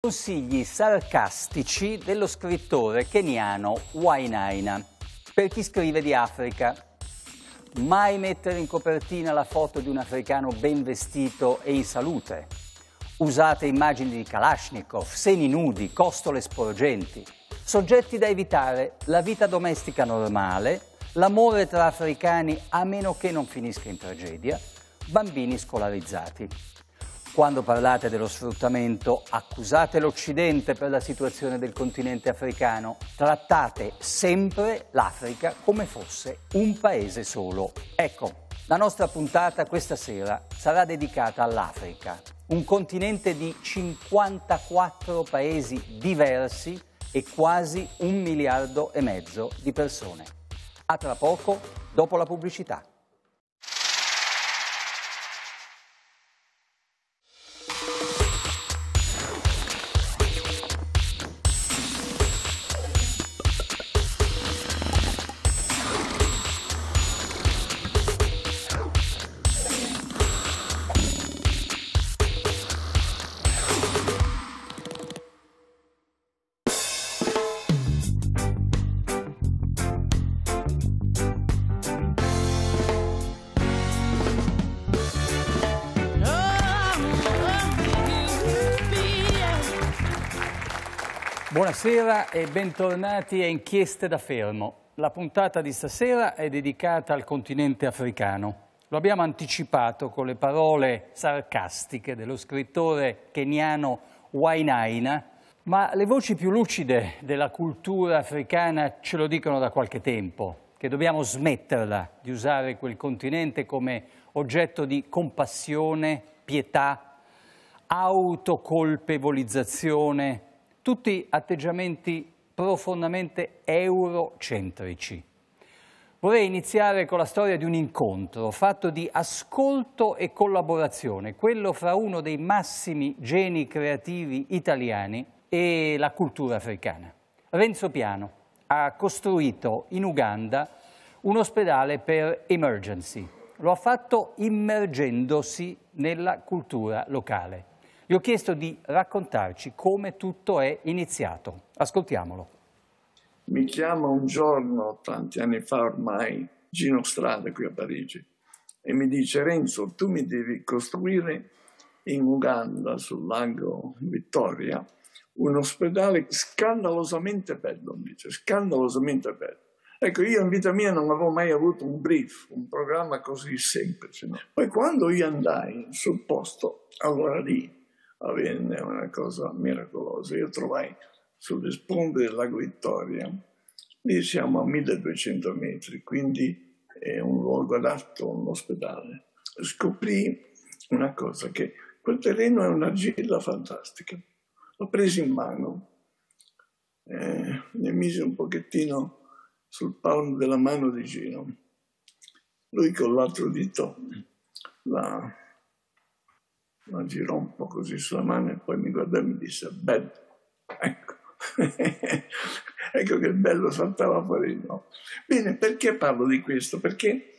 Consigli sarcastici dello scrittore keniano Wainaina per chi scrive di Africa. Mai mettere in copertina la foto di un africano ben vestito e in salute. Usate immagini di Kalashnikov, seni nudi, costole sporgenti. Soggetti da evitare, la vita domestica normale, l'amore tra africani a meno che non finisca in tragedia, bambini scolarizzati. Quando parlate dello sfruttamento accusate l'Occidente per la situazione del continente africano, trattate sempre l'Africa come fosse un paese solo. Ecco, la nostra puntata questa sera sarà dedicata all'Africa, un continente di 54 paesi diversi e quasi un miliardo e mezzo di persone. A tra poco, dopo la pubblicità. Buonasera e bentornati a Inchieste da Fermo. La puntata di stasera è dedicata al continente africano. Lo abbiamo anticipato con le parole sarcastiche dello scrittore keniano Wainaina, ma le voci più lucide della cultura africana ce lo dicono da qualche tempo, che dobbiamo smetterla di usare quel continente come oggetto di compassione, pietà, autocolpevolizzazione, tutti atteggiamenti profondamente eurocentrici. Vorrei iniziare con la storia di un incontro fatto di ascolto e collaborazione, quello fra uno dei massimi geni creativi italiani e la cultura africana. Renzo Piano ha costruito in Uganda un ospedale per emergency. Lo ha fatto immergendosi nella cultura locale. Gli ho chiesto di raccontarci come tutto è iniziato. Ascoltiamolo. Mi chiama un giorno, tanti anni fa ormai, Gino Strada qui a Parigi e mi dice Renzo, tu mi devi costruire in Uganda, sul lago Vittoria, un ospedale scandalosamente bello, mi dice, scandalosamente bello. Ecco, io in vita mia non avevo mai avuto un brief, un programma così semplice. Poi quando io andai sul posto, allora lì avvenne una cosa miracolosa. Io trovai sulle sponde del lago Vittoria, lì siamo a 1200 metri, quindi è un luogo adatto, un ospedale. Scoprì una cosa, che quel terreno è un'argilla fantastica. L'ho preso in mano, eh, ne mise un pochettino sul palmo della mano di Gino. Lui con l'altro dito la no, girò un po' così sulla mano e poi mi guardò e mi disse bello, ecco, ecco che bello saltava fuori di nuovo. Bene, perché parlo di questo? Perché,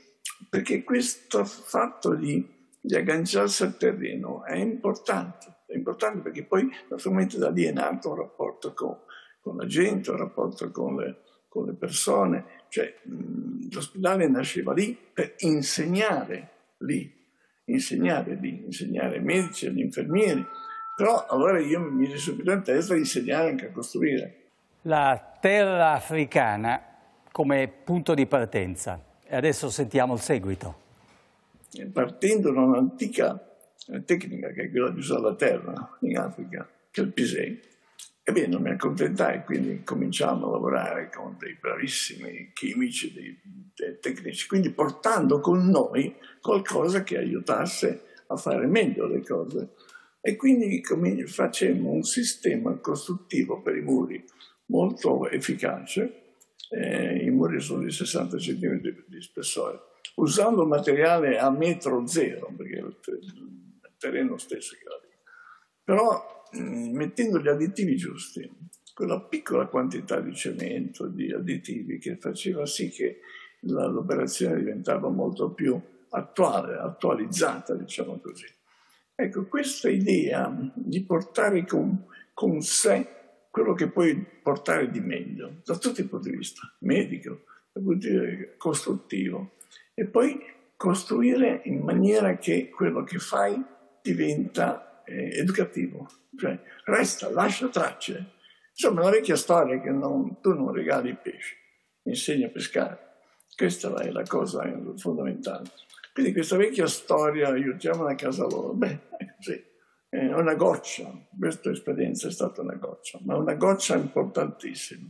perché questo fatto di, di, agganciarsi al terreno è importante, è importante perché poi naturalmente da lì è nato un rapporto con, con la gente, un rapporto con le, con le persone, cioè l'ospedale nasceva lì per insegnare lì insegnare, di insegnare ai medici, agli infermieri, però allora io mi misi subito in testa di insegnare anche a costruire. La terra africana come punto di partenza, e adesso sentiamo il seguito. Eh, partendo da un'antica eh, tecnica che è quella di usare la terra in Africa, che è il pisei, Ebbene, non mi accontentai, quindi cominciamo a lavorare con dei bravissimi chimici, dei, dei tecnici, quindi portando con noi qualcosa che aiutasse a fare meglio le cose. E quindi facemmo un sistema costruttivo per i muri molto efficace, eh, i muri sono di 60 cm di spessore, usando materiale a metro zero, perché il terreno stesso è grave. Però Mm, mettendo gli additivi giusti, quella piccola quantità di cemento, di additivi che faceva sì che l'operazione diventava molto più attuale, attualizzata, diciamo così. Ecco, questa idea di portare con, con sé quello che puoi portare di meglio, da tutti i punti di vista, medico, dal punto di vista costruttivo, e poi costruire in maniera che quello che fai diventa eh, educativo, cioè resta, lascia tracce. Insomma, la vecchia storia che non, tu non regali i pesci, insegna a pescare. Questa è la cosa fondamentale. Quindi questa vecchia storia, aiutiamola a casa loro, beh, sì, è una goccia, questa esperienza è stata una goccia, ma una goccia importantissima.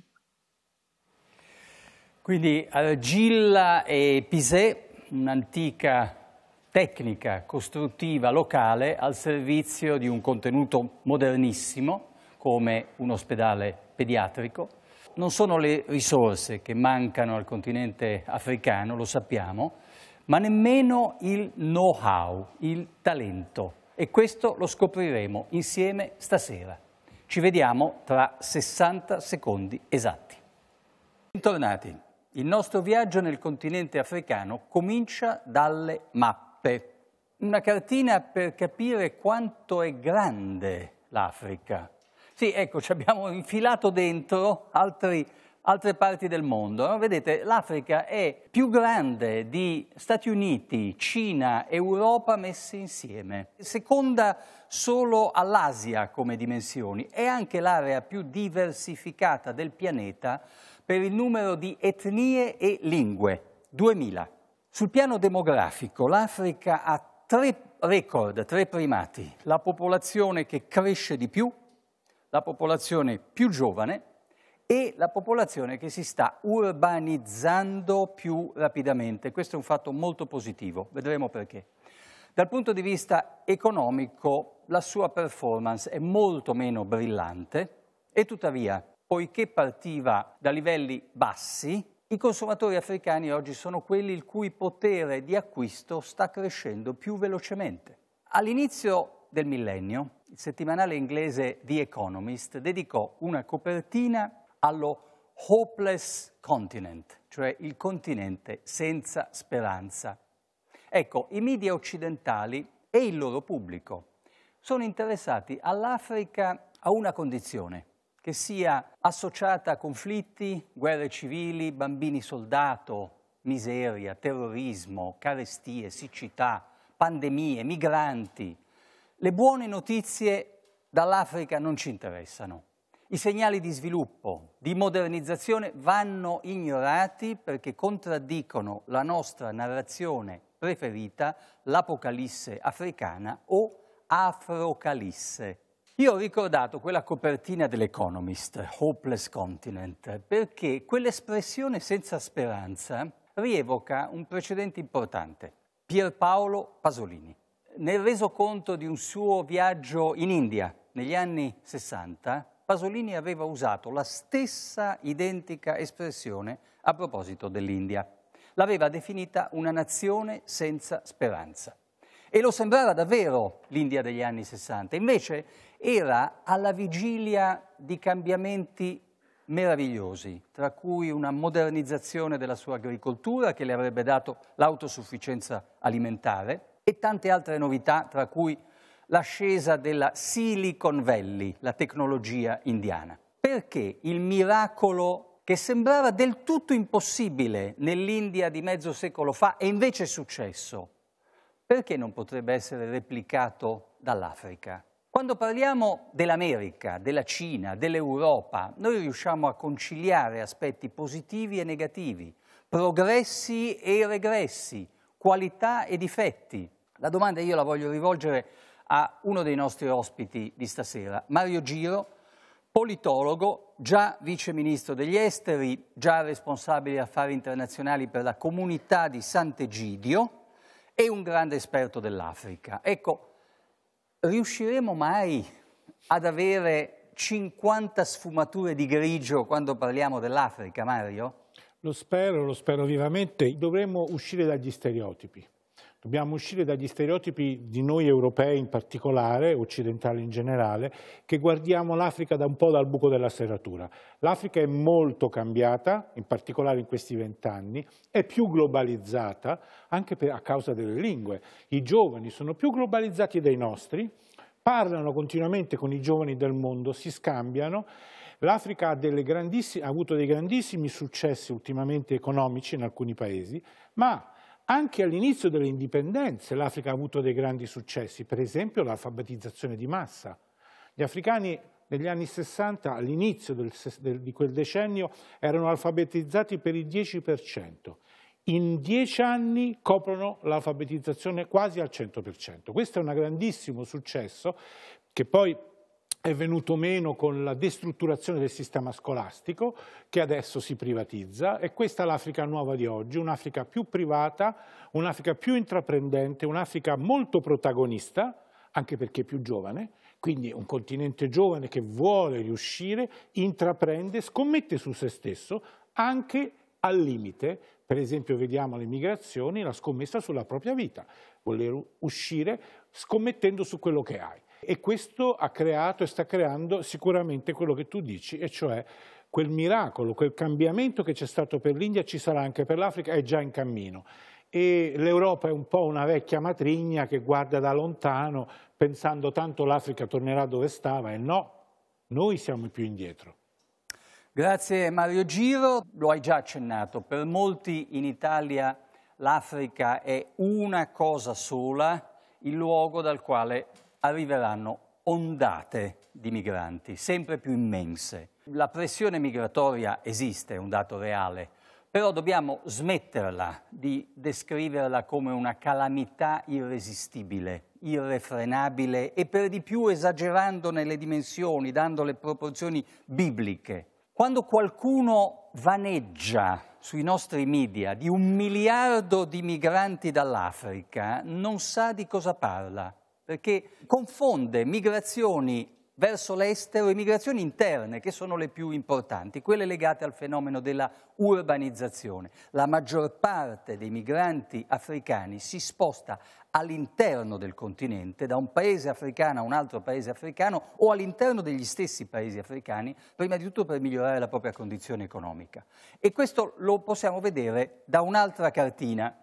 Quindi uh, Gilla e Pisè, un'antica tecnica costruttiva locale al servizio di un contenuto modernissimo come un ospedale pediatrico. Non sono le risorse che mancano al continente africano, lo sappiamo, ma nemmeno il know-how, il talento. E questo lo scopriremo insieme stasera. Ci vediamo tra 60 secondi esatti. Bentornati. Il nostro viaggio nel continente africano comincia dalle mappe mappe, una cartina per capire quanto è grande l'Africa. Sì, ecco, ci abbiamo infilato dentro altri, altre parti del mondo. No? Vedete, l'Africa è più grande di Stati Uniti, Cina, Europa messe insieme. Seconda solo all'Asia come dimensioni. È anche l'area più diversificata del pianeta per il numero di etnie e lingue, 2000. Sul piano demografico l'Africa ha tre record, tre primati, la popolazione che cresce di più, la popolazione più giovane e la popolazione che si sta urbanizzando più rapidamente. Questo è un fatto molto positivo, vedremo perché. Dal punto di vista economico la sua performance è molto meno brillante e tuttavia, poiché partiva da livelli bassi, i consumatori africani oggi sono quelli il cui potere di acquisto sta crescendo più velocemente. All'inizio del millennio, il settimanale inglese The Economist dedicò una copertina allo hopeless continent, cioè il continente senza speranza. Ecco, i media occidentali e il loro pubblico sono interessati all'Africa a una condizione, che sia associata a conflitti, guerre civili, bambini soldato, miseria, terrorismo, carestie, siccità, pandemie, migranti. Le buone notizie dall'Africa non ci interessano. I segnali di sviluppo, di modernizzazione vanno ignorati perché contraddicono la nostra narrazione preferita, l'apocalisse africana o afrocalisse. Io ho ricordato quella copertina dell'Economist, Hopeless Continent, perché quell'espressione senza speranza rievoca un precedente importante, Pierpaolo Pasolini. Nel resoconto di un suo viaggio in India negli anni 60, Pasolini aveva usato la stessa identica espressione a proposito dell'India. L'aveva definita una nazione senza speranza. E lo sembrava davvero l'India degli anni 60. Invece era alla vigilia di cambiamenti meravigliosi, tra cui una modernizzazione della sua agricoltura che le avrebbe dato l'autosufficienza alimentare e tante altre novità, tra cui l'ascesa della Silicon Valley, la tecnologia indiana. Perché il miracolo che sembrava del tutto impossibile nell'India di mezzo secolo fa e invece è successo, perché non potrebbe essere replicato dall'Africa? Quando parliamo dell'America, della Cina, dell'Europa, noi riusciamo a conciliare aspetti positivi e negativi, progressi e regressi, qualità e difetti. La domanda io la voglio rivolgere a uno dei nostri ospiti di stasera, Mario Giro, politologo, già viceministro degli esteri, già responsabile affari internazionali per la comunità di Sant'Egidio e un grande esperto dell'Africa. Ecco, riusciremo mai ad avere 50 sfumature di grigio quando parliamo dell'Africa, Mario? Lo spero, lo spero vivamente. Dovremmo uscire dagli stereotipi. Dobbiamo uscire dagli stereotipi di noi europei in particolare, occidentali in generale, che guardiamo l'Africa da un po' dal buco della serratura. L'Africa è molto cambiata, in particolare in questi vent'anni, è più globalizzata anche per, a causa delle lingue. I giovani sono più globalizzati dei nostri, parlano continuamente con i giovani del mondo, si scambiano L'Africa ha, ha, avuto dei grandissimi successi ultimamente economici in alcuni paesi, ma anche all'inizio delle indipendenze l'Africa ha avuto dei grandi successi, per esempio l'alfabetizzazione di massa. Gli africani negli anni 60, all'inizio di quel decennio, erano alfabetizzati per il 10%. In dieci anni coprono l'alfabetizzazione quasi al 100%. Questo è un grandissimo successo che poi è venuto meno con la destrutturazione del sistema scolastico che adesso si privatizza e questa è l'Africa nuova di oggi, un'Africa più privata, un'Africa più intraprendente, un'Africa molto protagonista, anche perché più giovane, quindi un continente giovane che vuole riuscire, intraprende, scommette su se stesso, anche al limite, per esempio vediamo le migrazioni, la scommessa sulla propria vita, voler uscire scommettendo su quello che hai. E questo ha creato e sta creando sicuramente quello che tu dici, e cioè quel miracolo, quel cambiamento che c'è stato per l'India ci sarà anche per l'Africa, è già in cammino. E l'Europa è un po' una vecchia matrigna che guarda da lontano pensando tanto l'Africa tornerà dove stava e no, noi siamo più indietro. Grazie Mario Giro, lo hai già accennato, per molti in Italia l'Africa è una cosa sola, il luogo dal quale arriveranno ondate di migranti, sempre più immense. La pressione migratoria esiste, è un dato reale, però dobbiamo smetterla di descriverla come una calamità irresistibile, irrefrenabile e per di più esagerandone le dimensioni, dandole proporzioni bibliche. Quando qualcuno vaneggia sui nostri media di un miliardo di migranti dall'Africa, non sa di cosa parla perché confonde migrazioni verso l'estero e migrazioni interne, che sono le più importanti, quelle legate al fenomeno della urbanizzazione. La maggior parte dei migranti africani si sposta all'interno del continente, da un paese africano a un altro paese africano o all'interno degli stessi paesi africani, prima di tutto per migliorare la propria condizione economica. E questo lo possiamo vedere da un'altra cartina.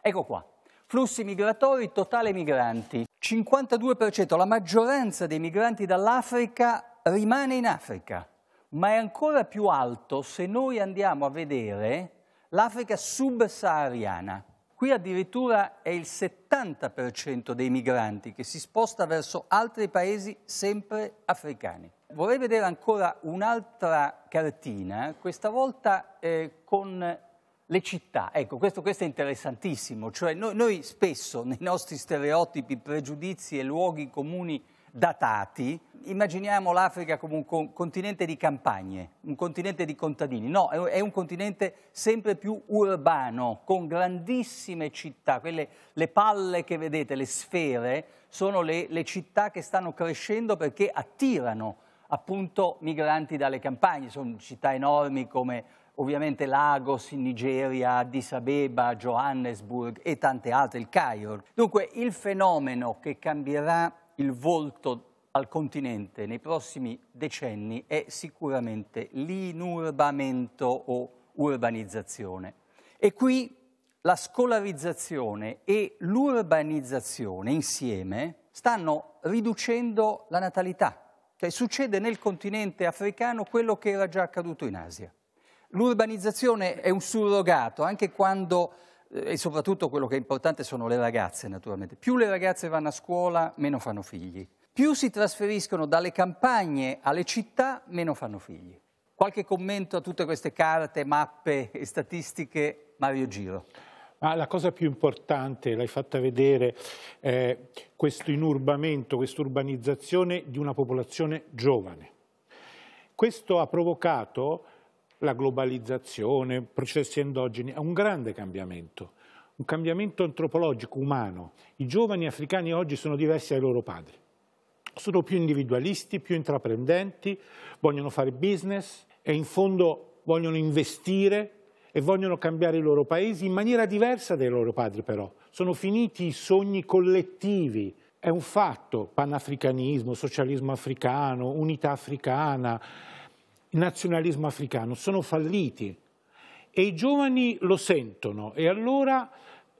Ecco qua. Flussi migratori, totale migranti. 52%, la maggioranza dei migranti dall'Africa rimane in Africa, ma è ancora più alto se noi andiamo a vedere l'Africa subsahariana. Qui addirittura è il 70% dei migranti che si sposta verso altri paesi sempre africani. Vorrei vedere ancora un'altra cartina, questa volta eh, con le città, ecco, questo, questo è interessantissimo, cioè noi, noi spesso nei nostri stereotipi, pregiudizi e luoghi comuni datati, immaginiamo l'Africa come un continente di campagne, un continente di contadini. No, è un continente sempre più urbano, con grandissime città. Quelle, le palle che vedete, le sfere, sono le, le città che stanno crescendo perché attirano appunto migranti dalle campagne. Sono città enormi come ovviamente Lagos in Nigeria, Addis Abeba, Johannesburg e tante altre, il Cairo. Dunque il fenomeno che cambierà il volto al continente nei prossimi decenni è sicuramente l'inurbamento o urbanizzazione. E qui la scolarizzazione e l'urbanizzazione insieme stanno riducendo la natalità. Cioè succede nel continente africano quello che era già accaduto in Asia. L'urbanizzazione è un surrogato, anche quando, eh, e soprattutto quello che è importante sono le ragazze naturalmente, più le ragazze vanno a scuola meno fanno figli, più si trasferiscono dalle campagne alle città meno fanno figli. Qualche commento a tutte queste carte, mappe e statistiche, Mario Giro. Ma la cosa più importante, l'hai fatta vedere, è questo inurbamento, questa urbanizzazione di una popolazione giovane. Questo ha provocato la globalizzazione, processi endogeni, è un grande cambiamento, un cambiamento antropologico, umano. I giovani africani oggi sono diversi dai loro padri, sono più individualisti, più intraprendenti, vogliono fare business e in fondo vogliono investire e vogliono cambiare i loro paesi in maniera diversa dai loro padri però. Sono finiti i sogni collettivi, è un fatto, panafricanismo, socialismo africano, unità africana, il nazionalismo africano, sono falliti e i giovani lo sentono e allora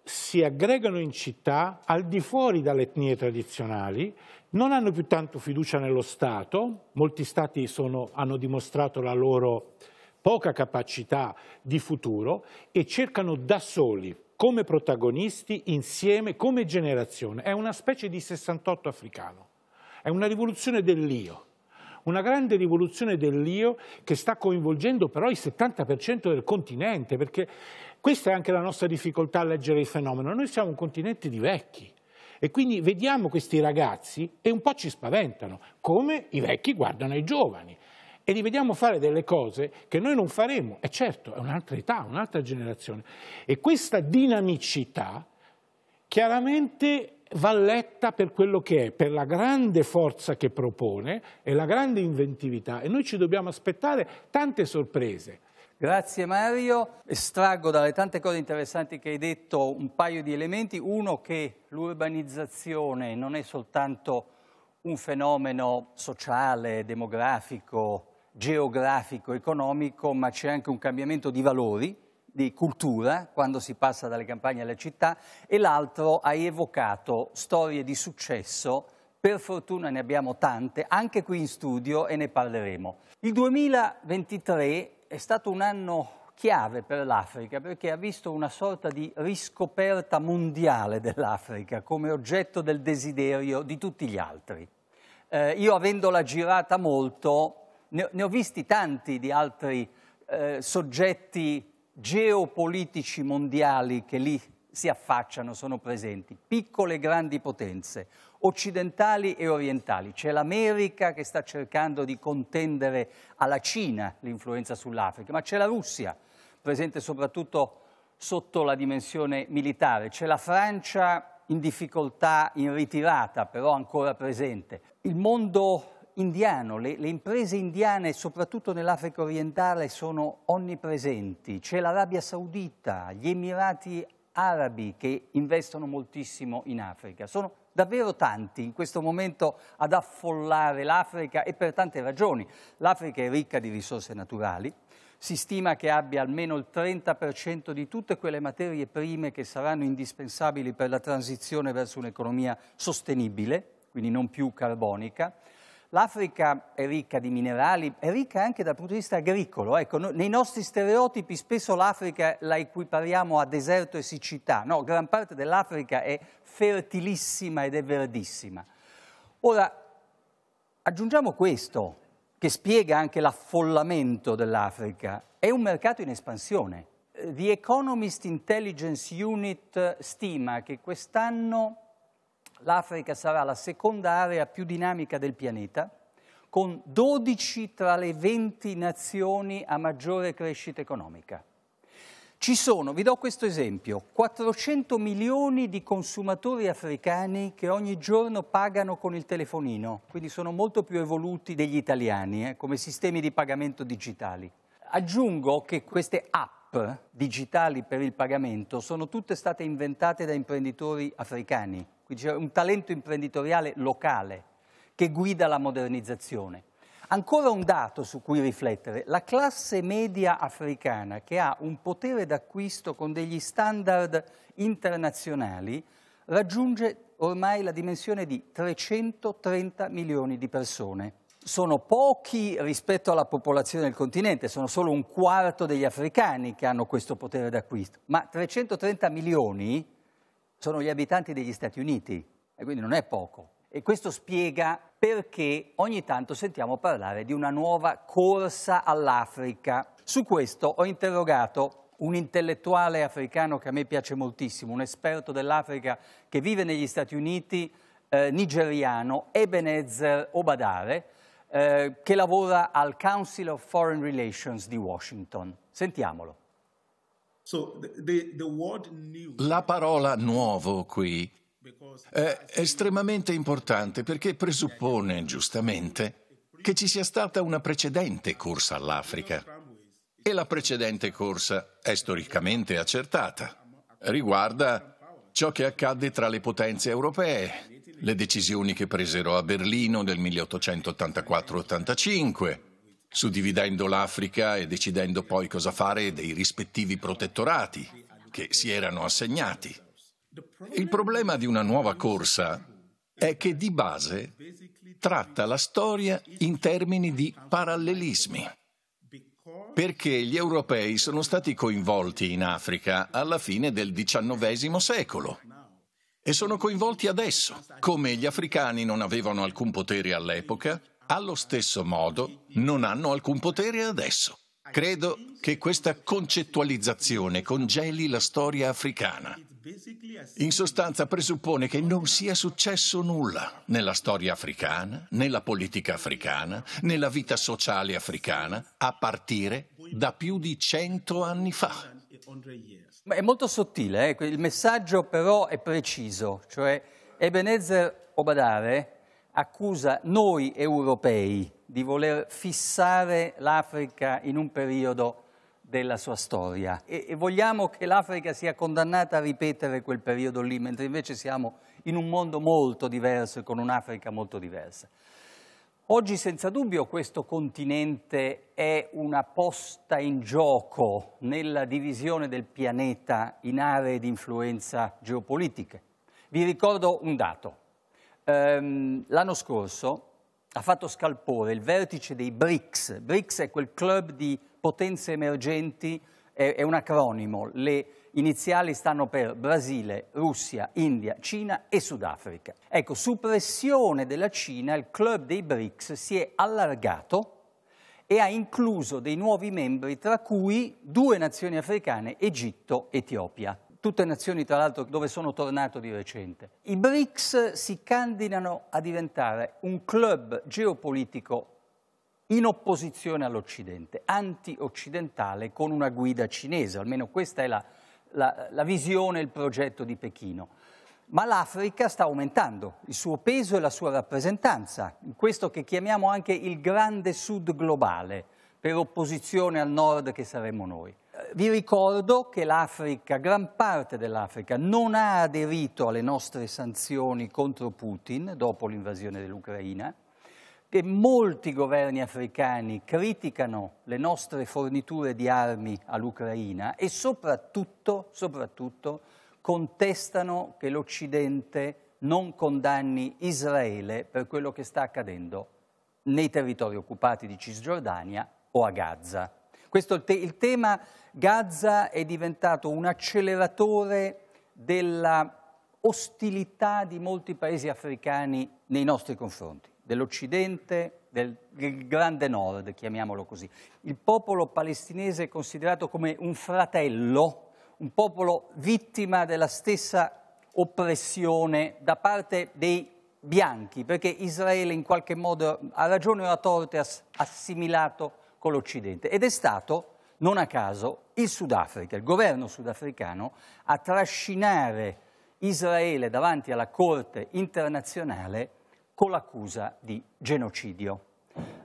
si aggregano in città al di fuori dalle etnie tradizionali, non hanno più tanto fiducia nello Stato, molti Stati sono, hanno dimostrato la loro poca capacità di futuro e cercano da soli, come protagonisti, insieme, come generazione. È una specie di 68 africano, è una rivoluzione dell'io una grande rivoluzione dell'io che sta coinvolgendo però il 70% del continente, perché questa è anche la nostra difficoltà a leggere il fenomeno. Noi siamo un continente di vecchi. E quindi vediamo questi ragazzi e un po' ci spaventano, come i vecchi guardano i giovani. E li vediamo fare delle cose che noi non faremo. E certo, è un'altra età, un'altra generazione. E questa dinamicità chiaramente va letta per quello che è, per la grande forza che propone e la grande inventività e noi ci dobbiamo aspettare tante sorprese. Grazie Mario, estraggo dalle tante cose interessanti che hai detto un paio di elementi, uno che l'urbanizzazione non è soltanto un fenomeno sociale, demografico, geografico, economico, ma c'è anche un cambiamento di valori di cultura, quando si passa dalle campagne alle città, e l'altro hai evocato storie di successo, per fortuna ne abbiamo tante, anche qui in studio e ne parleremo. Il 2023 è stato un anno chiave per l'Africa perché ha visto una sorta di riscoperta mondiale dell'Africa come oggetto del desiderio di tutti gli altri. Eh, io avendola girata molto, ne, ho visti tanti di altri eh, soggetti geopolitici mondiali che lì si affacciano sono presenti, piccole e grandi potenze, occidentali e orientali. C'è l'America che sta cercando di contendere alla Cina l'influenza sull'Africa, ma c'è la Russia, presente soprattutto sotto la dimensione militare, c'è la Francia in difficoltà, in ritirata, però ancora presente. Il mondo indiano, le, le imprese indiane soprattutto nell'Africa orientale sono onnipresenti, c'è l'Arabia Saudita, gli Emirati Arabi che investono moltissimo in Africa, sono davvero tanti in questo momento ad affollare l'Africa e per tante ragioni. L'Africa è ricca di risorse naturali, si stima che abbia almeno il 30% di tutte quelle materie prime che saranno indispensabili per la transizione verso un'economia sostenibile, quindi non più carbonica, L'Africa è ricca di minerali, è ricca anche dal punto di vista agricolo. Ecco, nei nostri stereotipi spesso l'Africa la equipariamo a deserto e siccità. No, gran parte dell'Africa è fertilissima ed è verdissima. Ora, aggiungiamo questo, che spiega anche l'affollamento dell'Africa. È un mercato in espansione. Eh, The Economist Intelligence Unit stima che quest'anno l'Africa sarà la seconda area più dinamica del pianeta, con 12 tra le 20 nazioni a maggiore crescita economica. Ci sono, vi do questo esempio, 400 milioni di consumatori africani che ogni giorno pagano con il telefonino, quindi sono molto più evoluti degli italiani eh, come sistemi di pagamento digitali. Aggiungo che queste app digitali per il pagamento sono tutte state inventate da imprenditori africani qui c'è un talento imprenditoriale locale che guida la modernizzazione. Ancora un dato su cui riflettere, la classe media africana che ha un potere d'acquisto con degli standard internazionali raggiunge ormai la dimensione di 330 milioni di persone. Sono pochi rispetto alla popolazione del continente, sono solo un quarto degli africani che hanno questo potere d'acquisto, ma 330 milioni sono gli abitanti degli Stati Uniti, e quindi non è poco. E questo spiega perché ogni tanto sentiamo parlare di una nuova corsa all'Africa. Su questo ho interrogato un intellettuale africano che a me piace moltissimo, un esperto dell'Africa che vive negli Stati Uniti, eh, nigeriano, Ebenezer Obadare, eh, che lavora al Council of Foreign Relations di Washington. Sentiamolo. La parola nuovo qui è estremamente importante perché presuppone, giustamente, che ci sia stata una precedente corsa all'Africa. E la precedente corsa è storicamente accertata. Riguarda ciò che accadde tra le potenze europee, le decisioni che presero a Berlino nel 1884-85, suddividendo l'Africa e decidendo poi cosa fare dei rispettivi protettorati che si erano assegnati. Il problema di una nuova corsa è che di base tratta la storia in termini di parallelismi, perché gli europei sono stati coinvolti in Africa alla fine del XIX secolo e sono coinvolti adesso, come gli africani non avevano alcun potere all'epoca allo stesso modo non hanno alcun potere adesso. Credo che questa concettualizzazione congeli la storia africana. In sostanza presuppone che non sia successo nulla nella storia africana, nella politica africana, nella vita sociale africana, a partire da più di cento anni fa. È molto sottile, eh? il messaggio però è preciso, cioè Ebenezer Obadare accusa noi europei di voler fissare l'Africa in un periodo della sua storia e, e vogliamo che l'Africa sia condannata a ripetere quel periodo lì, mentre invece siamo in un mondo molto diverso e con un'Africa molto diversa. Oggi senza dubbio questo continente è una posta in gioco nella divisione del pianeta in aree di influenza geopolitiche. Vi ricordo un dato ehm, l'anno scorso ha fatto scalpore il vertice dei BRICS. BRICS è quel club di potenze emergenti, è, è un acronimo, le iniziali stanno per Brasile, Russia, India, Cina e Sudafrica. Ecco, su pressione della Cina il club dei BRICS si è allargato e ha incluso dei nuovi membri, tra cui due nazioni africane, Egitto e Etiopia tutte nazioni tra l'altro dove sono tornato di recente. I BRICS si candidano a diventare un club geopolitico in opposizione all'Occidente, anti-occidentale con una guida cinese, almeno questa è la, la, la visione, il progetto di Pechino. Ma l'Africa sta aumentando il suo peso e la sua rappresentanza, in questo che chiamiamo anche il grande sud globale, per opposizione al nord che saremmo noi. Vi ricordo che l'Africa, gran parte dell'Africa, non ha aderito alle nostre sanzioni contro Putin dopo l'invasione dell'Ucraina, che molti governi africani criticano le nostre forniture di armi all'Ucraina e soprattutto, soprattutto contestano che l'Occidente non condanni Israele per quello che sta accadendo nei territori occupati di Cisgiordania o a Gaza. Questo, il tema Gaza è diventato un acceleratore della ostilità di molti paesi africani nei nostri confronti, dell'Occidente, del, del, Grande Nord, chiamiamolo così. Il popolo palestinese è considerato come un fratello, un popolo vittima della stessa oppressione da parte dei bianchi, perché Israele in qualche modo, a ragione o a torte, ha assimilato con l'Occidente ed è stato, non a caso, il Sudafrica, il governo sudafricano a trascinare Israele davanti alla Corte internazionale con l'accusa di genocidio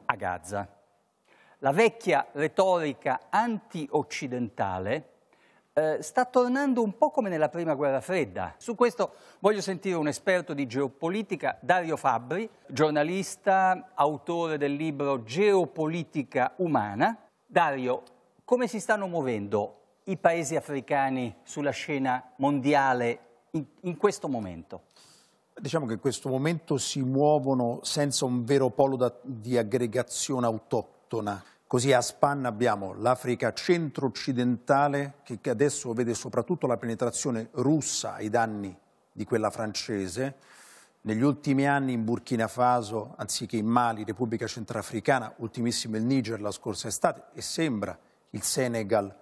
a Gaza. La vecchia retorica anti-occidentale eh, sta tornando un po' come nella prima guerra fredda. Su questo voglio sentire un esperto di geopolitica, Dario Fabbri, giornalista, autore del libro Geopolitica umana. Dario, come si stanno muovendo i paesi africani sulla scena mondiale in, in questo momento? Diciamo che in questo momento si muovono senza un vero polo da, di aggregazione autoctona. Così a Span abbiamo l'Africa centro-occidentale che adesso vede soprattutto la penetrazione russa ai danni di quella francese. Negli ultimi anni in Burkina Faso, anziché in Mali, Repubblica Centrafricana, ultimissimo il Niger la scorsa estate e sembra il Senegal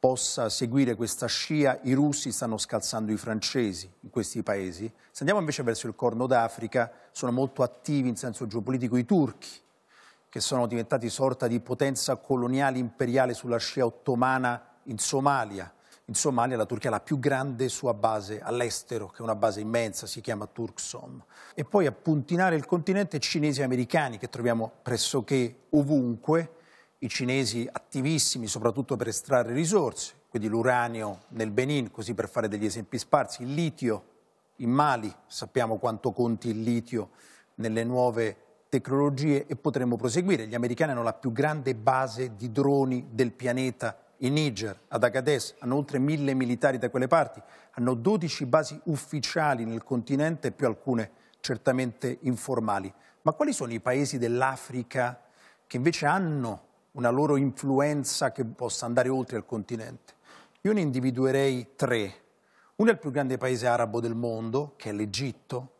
possa seguire questa scia, i russi stanno scalzando i francesi in questi paesi. Se andiamo invece verso il Corno d'Africa, sono molto attivi in senso geopolitico i turchi, che sono diventati sorta di potenza coloniale imperiale sulla scia ottomana in Somalia. In Somalia la Turchia ha la più grande sua base all'estero, che è una base immensa, si chiama Turksom. E poi a puntinare il continente cinesi e americani, che troviamo pressoché ovunque, i cinesi attivissimi soprattutto per estrarre risorse, quindi l'uranio nel Benin, così per fare degli esempi sparsi, il litio in Mali, sappiamo quanto conti il litio nelle nuove tecnologie e potremmo proseguire. Gli americani hanno la più grande base di droni del pianeta in Niger, ad Agadez, hanno oltre mille militari da quelle parti, hanno 12 basi ufficiali nel continente più alcune certamente informali. Ma quali sono i paesi dell'Africa che invece hanno una loro influenza che possa andare oltre il continente? Io ne individuerei tre. Uno è il più grande paese arabo del mondo, che è l'Egitto,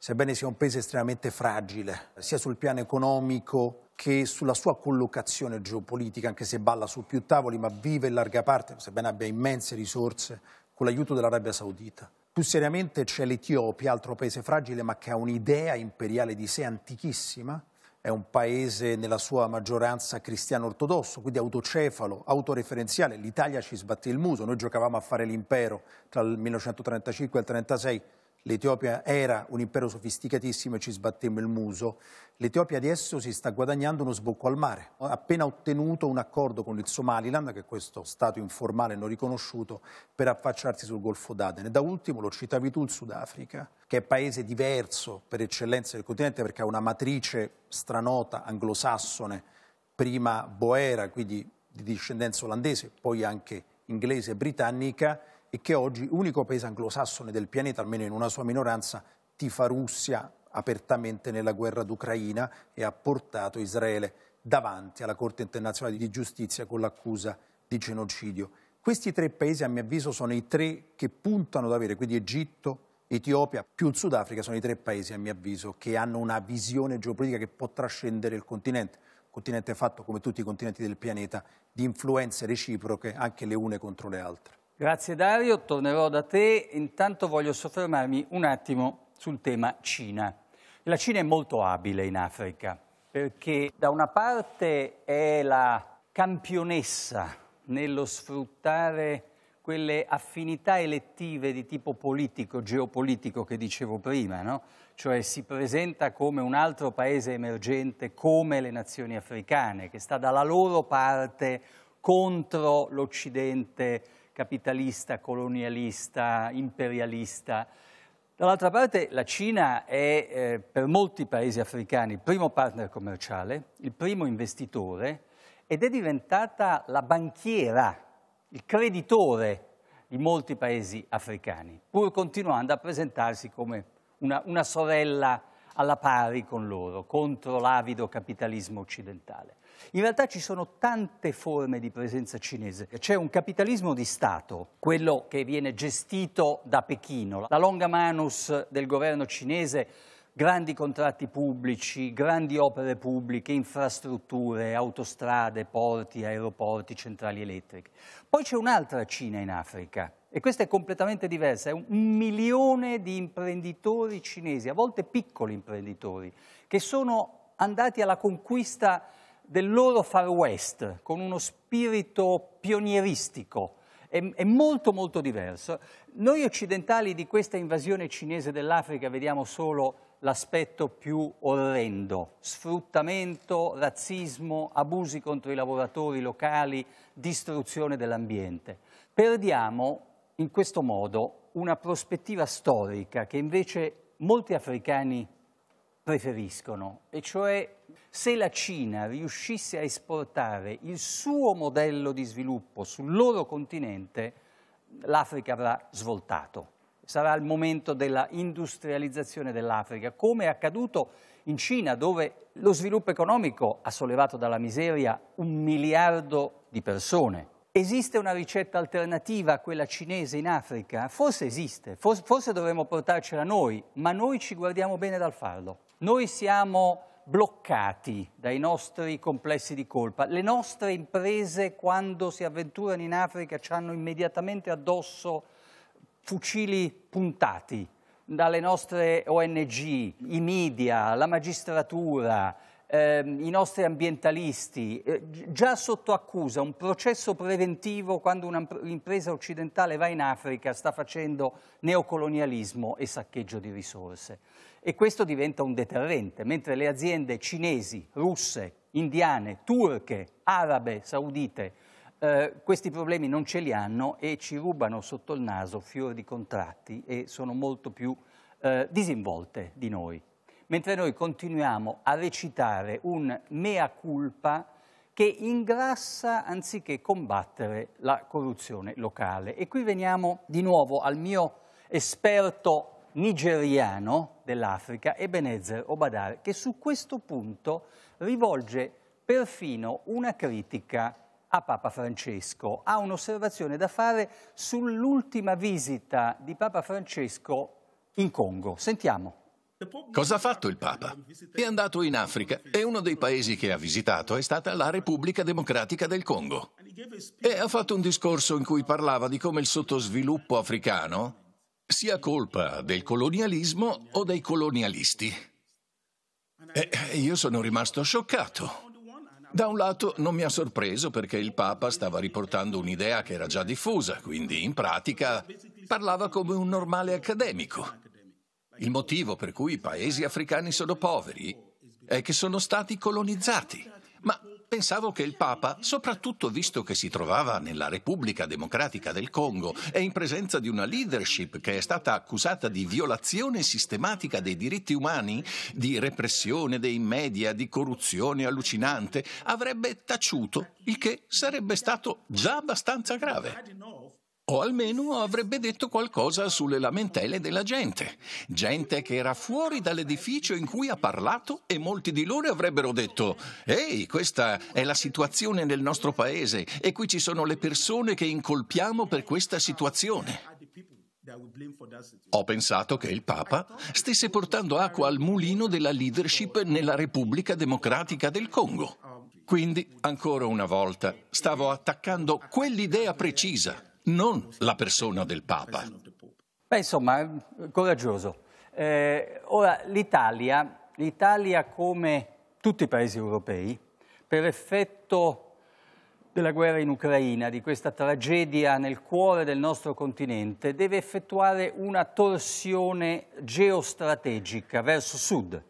sebbene sia un paese estremamente fragile, sia sul piano economico che sulla sua collocazione geopolitica, anche se balla su più tavoli, ma vive in larga parte, sebbene abbia immense risorse, con l'aiuto dell'Arabia Saudita. Più seriamente c'è l'Etiopia, altro paese fragile, ma che ha un'idea imperiale di sé antichissima. È un paese nella sua maggioranza cristiano ortodosso, quindi autocefalo, autoreferenziale. L'Italia ci sbatté il muso, noi giocavamo a fare l'impero tra il 1935 e il 1936 L'Etiopia era un impero sofisticatissimo e ci sbattemmo il muso. L'Etiopia adesso si sta guadagnando uno sbocco al mare. Ha appena ottenuto un accordo con il Somaliland, che è questo stato informale non riconosciuto, per affacciarsi sul Golfo d'Aden. da ultimo lo citavi tu il Sudafrica, che è paese diverso per eccellenza del continente perché ha una matrice stranota anglosassone, prima boera, quindi di discendenza olandese, poi anche inglese e britannica e che oggi, unico paese anglosassone del pianeta, almeno in una sua minoranza, tifa Russia apertamente nella guerra d'Ucraina e ha portato Israele davanti alla Corte internazionale di giustizia con l'accusa di genocidio. Questi tre paesi, a mio avviso, sono i tre che puntano ad avere, quindi Egitto, Etiopia più il Sudafrica, sono i tre paesi, a mio avviso, che hanno una visione geopolitica che può trascendere il continente. un continente fatto, come tutti i continenti del pianeta, di influenze reciproche, anche le une contro le altre. Grazie Dario, tornerò da te. Intanto voglio soffermarmi un attimo sul tema Cina. La Cina è molto abile in Africa perché da una parte è la campionessa nello sfruttare quelle affinità elettive di tipo politico, geopolitico che dicevo prima, no? cioè si presenta come un altro paese emergente come le nazioni africane, che sta dalla loro parte contro l'Occidente capitalista, colonialista, imperialista. Dall'altra parte la Cina è eh, per molti paesi africani il primo partner commerciale, il primo investitore ed è diventata la banchiera, il creditore di molti paesi africani, pur continuando a presentarsi come una, una sorella alla pari con loro, contro l'avido capitalismo occidentale. In realtà ci sono tante forme di presenza cinese. C'è un capitalismo di Stato, quello che viene gestito da Pechino, la longa manus del governo cinese, grandi contratti pubblici, grandi opere pubbliche, infrastrutture, autostrade, porti, aeroporti, centrali elettriche. Poi c'è un'altra Cina in Africa, e questa è completamente diversa, è un milione di imprenditori cinesi, a volte piccoli imprenditori, che sono andati alla conquista del loro far west, con uno spirito pionieristico, è, è molto molto diverso. Noi occidentali di questa invasione cinese dell'Africa vediamo solo l'aspetto più orrendo, sfruttamento, razzismo, abusi contro i lavoratori locali, distruzione dell'ambiente. Perdiamo in questo modo una prospettiva storica che invece molti africani preferiscono, e cioè se la Cina riuscisse a esportare il suo modello di sviluppo sul loro continente, l'Africa avrà svoltato. Sarà il momento della industrializzazione dell'Africa, come è accaduto in Cina, dove lo sviluppo economico ha sollevato dalla miseria un miliardo di persone. Esiste una ricetta alternativa a quella cinese in Africa? Forse esiste, forse, dovremmo portarcela noi, ma noi ci guardiamo bene dal farlo. Noi siamo bloccati dai nostri complessi di colpa. Le nostre imprese quando si avventurano in Africa ci hanno immediatamente addosso fucili puntati dalle nostre ONG, i media, la magistratura, ehm, i nostri ambientalisti, eh, già sotto accusa un processo preventivo quando un'impresa occidentale va in Africa sta facendo neocolonialismo e saccheggio di risorse e questo diventa un deterrente, mentre le aziende cinesi, russe, indiane, turche, arabe, saudite, eh, questi problemi non ce li hanno e ci rubano sotto il naso fior di contratti e sono molto più eh, disinvolte di noi. Mentre noi continuiamo a recitare un mea culpa che ingrassa anziché combattere la corruzione locale. E qui veniamo di nuovo al mio esperto nigeriano dell'Africa, Ebenezer Obadar, che su questo punto rivolge perfino una critica a Papa Francesco. Ha un'osservazione da fare sull'ultima visita di Papa Francesco in Congo. Sentiamo. Cosa ha fatto il Papa? È andato in Africa e uno dei paesi che ha visitato è stata la Repubblica Democratica del Congo. E ha fatto un discorso in cui parlava di come il sottosviluppo africano sia colpa del colonialismo o dei colonialisti. E io sono rimasto scioccato. Da un lato non mi ha sorpreso perché il Papa stava riportando un'idea che era già diffusa, quindi in pratica parlava come un normale accademico. Il motivo per cui i paesi africani sono poveri è che sono stati colonizzati. Ma pensavo che il Papa, soprattutto visto che si trovava nella Repubblica Democratica del Congo e in presenza di una leadership che è stata accusata di violazione sistematica dei diritti umani, di repressione dei media, di corruzione allucinante, avrebbe taciuto, il che sarebbe stato già abbastanza grave. O almeno avrebbe detto qualcosa sulle lamentele della gente. Gente che era fuori dall'edificio in cui ha parlato e molti di loro avrebbero detto «Ehi, questa è la situazione nel nostro paese e qui ci sono le persone che incolpiamo per questa situazione». Ho pensato che il Papa stesse portando acqua al mulino della leadership nella Repubblica Democratica del Congo. Quindi, ancora una volta, stavo attaccando quell'idea precisa non la persona del Papa. Beh, insomma, coraggioso. Eh, ora, l'Italia, l'Italia come tutti i paesi europei, per effetto della guerra in Ucraina, di questa tragedia nel cuore del nostro continente, deve effettuare una torsione geostrategica verso sud.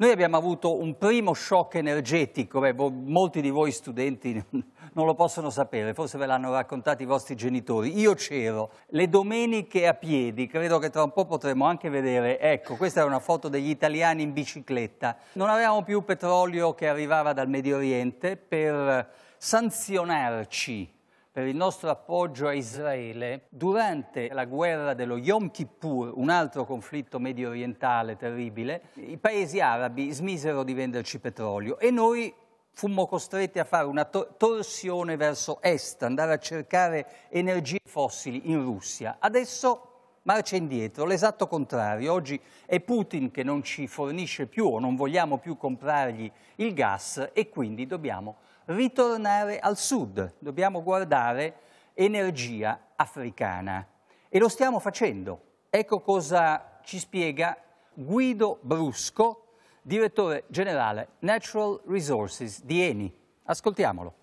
Noi abbiamo avuto un primo shock energetico, Beh, molti di voi studenti non lo possono sapere, forse ve l'hanno raccontato i vostri genitori. Io c'ero le domeniche a piedi, credo che tra un po' potremo anche vedere, ecco, questa è una foto degli italiani in bicicletta. Non avevamo più petrolio che arrivava dal Medio Oriente per sanzionarci per il nostro appoggio a Israele durante la guerra dello Yom Kippur, un altro conflitto medio orientale terribile, i paesi arabi smisero di venderci petrolio e noi fummo costretti a fare una torsione verso est, andare a cercare energie fossili in Russia. Adesso marcia indietro, l'esatto contrario. Oggi è Putin che non ci fornisce più o non vogliamo più comprargli il gas e quindi dobbiamo ritornare al sud, dobbiamo guardare energia africana. E lo stiamo facendo. Ecco cosa ci spiega Guido Brusco, direttore generale Natural Resources di Eni. Ascoltiamolo.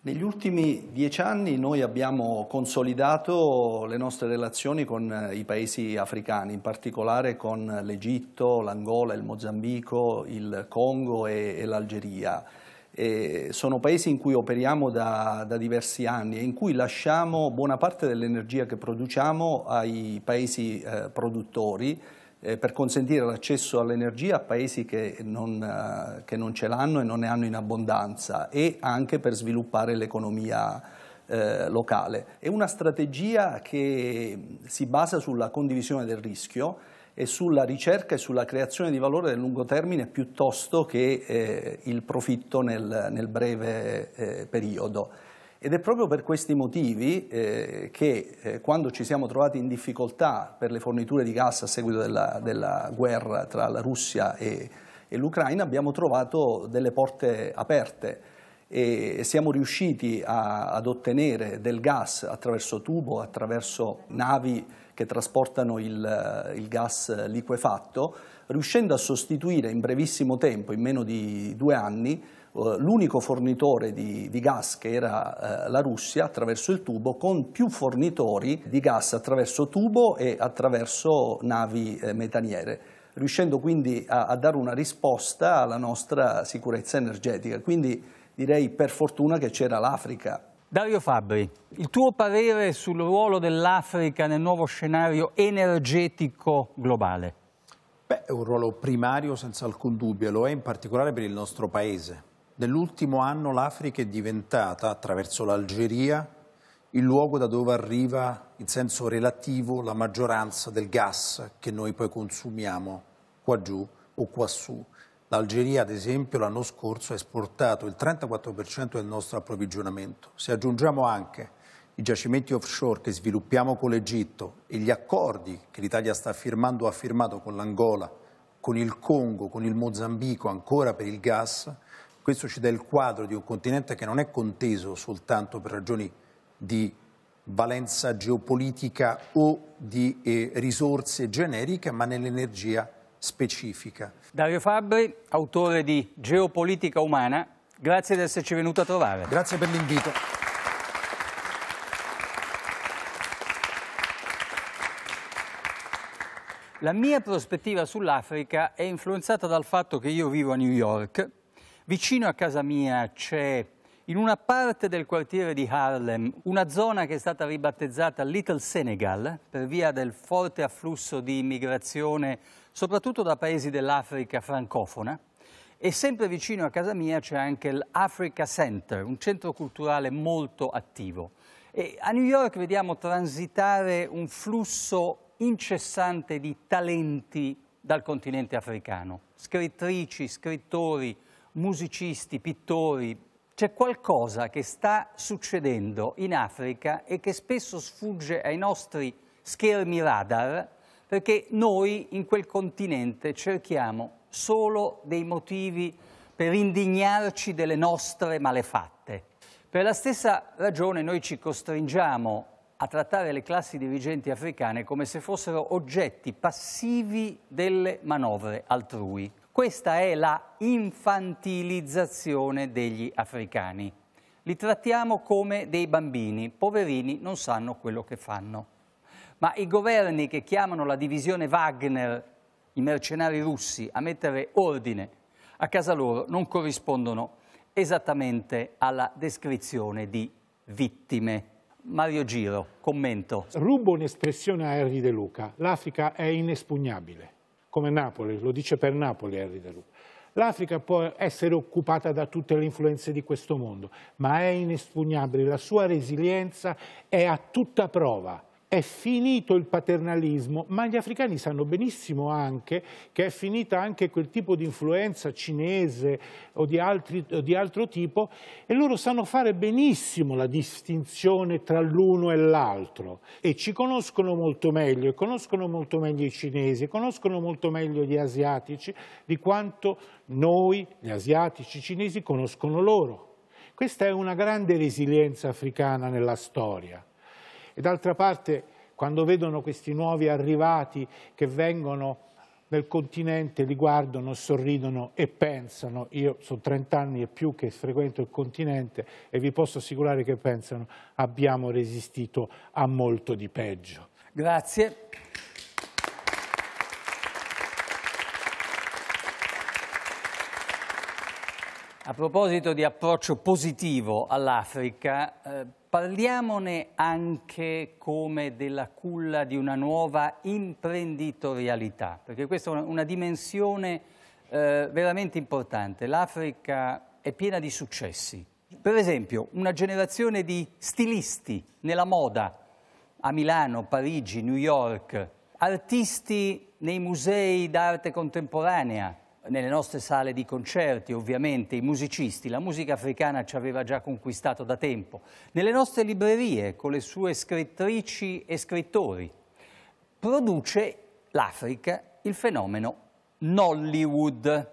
Negli ultimi dieci anni noi abbiamo consolidato le nostre relazioni con eh, i paesi africani, in particolare con l'Egitto, l'Angola, il Mozambico, il Congo e, e l'Algeria eh, sono paesi in cui operiamo da, da, diversi anni e in cui lasciamo buona parte dell'energia che produciamo ai paesi eh, produttori eh, per consentire l'accesso all'energia a paesi che non, eh, che non ce l'hanno e non ne hanno in abbondanza e anche per sviluppare l'economia eh, locale. È una strategia che si basa sulla condivisione del rischio e sulla ricerca e sulla creazione di valore nel lungo termine piuttosto che eh, il profitto nel, nel breve eh, periodo. Ed è proprio per questi motivi eh, che eh, quando ci siamo trovati in difficoltà per le forniture di gas a seguito della, della guerra tra la Russia e, e l'Ucraina abbiamo trovato delle porte aperte e siamo riusciti a, ad ottenere del gas attraverso tubo, attraverso navi che trasportano il, eh, il gas liquefatto, riuscendo a sostituire in brevissimo tempo, in meno di due anni, eh, l'unico fornitore di, di, gas che era eh, la Russia attraverso il tubo con più fornitori di gas attraverso tubo e attraverso navi eh, metaniere riuscendo quindi a, a, dare una risposta alla nostra sicurezza energetica quindi direi per fortuna che c'era l'Africa Dario Fabri, il tuo parere sul ruolo dell'Africa nel nuovo scenario energetico globale? Beh, è un ruolo primario senza alcun dubbio, lo è in particolare per il nostro paese. Nell'ultimo anno l'Africa è diventata, attraverso l'Algeria, il luogo da dove arriva in senso relativo la maggioranza del gas che noi poi consumiamo qua giù o qua su. L'Algeria, ad esempio, l'anno scorso ha esportato il 34% del nostro approvvigionamento. Se aggiungiamo anche i giacimenti offshore che sviluppiamo con l'Egitto e gli accordi che l'Italia sta firmando o ha firmato con l'Angola, con il Congo, con il Mozambico ancora per il gas, questo ci dà il quadro di un continente che non è conteso soltanto per ragioni di valenza geopolitica o di eh, risorse generiche, ma nell'energia specifica. Dario Fabri, autore di Geopolitica Umana, grazie di esserci venuto a trovare. Grazie per l'invito. La mia prospettiva sull'Africa è influenzata dal fatto che io vivo a New York. Vicino a casa mia c'è, in una parte del quartiere di Harlem, una zona che è stata ribattezzata Little Senegal per via del forte afflusso di immigrazione soprattutto da paesi dell'Africa francofona e sempre vicino a casa mia c'è anche l'Africa Center, un centro culturale molto attivo. E a New York vediamo transitare un flusso incessante di talenti dal continente africano, scrittrici, scrittori, musicisti, pittori. C'è qualcosa che sta succedendo in Africa e che spesso sfugge ai nostri schermi radar perché noi in quel continente cerchiamo solo dei motivi per indignarci delle nostre malefatte. Per la stessa ragione noi ci costringiamo a trattare le classi dirigenti africane come se fossero oggetti passivi delle manovre altrui. Questa è la infantilizzazione degli africani. Li trattiamo come dei bambini, poverini, non sanno quello che fanno ma i governi che chiamano la divisione Wagner, i mercenari russi, a mettere ordine a casa loro non corrispondono esattamente alla descrizione di vittime. Mario Giro, commento. Rubo un'espressione a Henry De Luca. L'Africa è inespugnabile, come Napoli, lo dice per Napoli Henry De Luca. L'Africa può essere occupata da tutte le influenze di questo mondo, ma è inespugnabile, la sua resilienza è a tutta prova è finito il paternalismo, ma gli africani sanno benissimo anche che è finita anche quel tipo di influenza cinese o di, altri, o di altro tipo e loro sanno fare benissimo la distinzione tra l'uno e l'altro e ci conoscono molto meglio, conoscono molto meglio i cinesi, conoscono molto meglio gli asiatici di quanto noi, gli asiatici, i cinesi, conoscono loro. Questa è una grande resilienza africana nella storia. E d'altra parte, quando vedono questi nuovi arrivati che vengono nel continente, li guardano, sorridono e pensano, io sono 30 anni e più che frequento il continente e vi posso assicurare che pensano abbiamo resistito a molto di peggio. Grazie. A proposito di approccio positivo all'Africa, eh, parliamone anche come della culla di una nuova imprenditorialità, perché questa è una, dimensione eh, veramente importante. L'Africa è piena di successi. Per esempio, una generazione di stilisti nella moda a Milano, Parigi, New York, artisti nei musei d'arte contemporanea, nelle nostre sale di concerti, ovviamente, i musicisti. La musica africana ci aveva già conquistato da tempo. Nelle nostre librerie, con le sue scrittrici e scrittori, produce l'Africa il fenomeno Nollywood,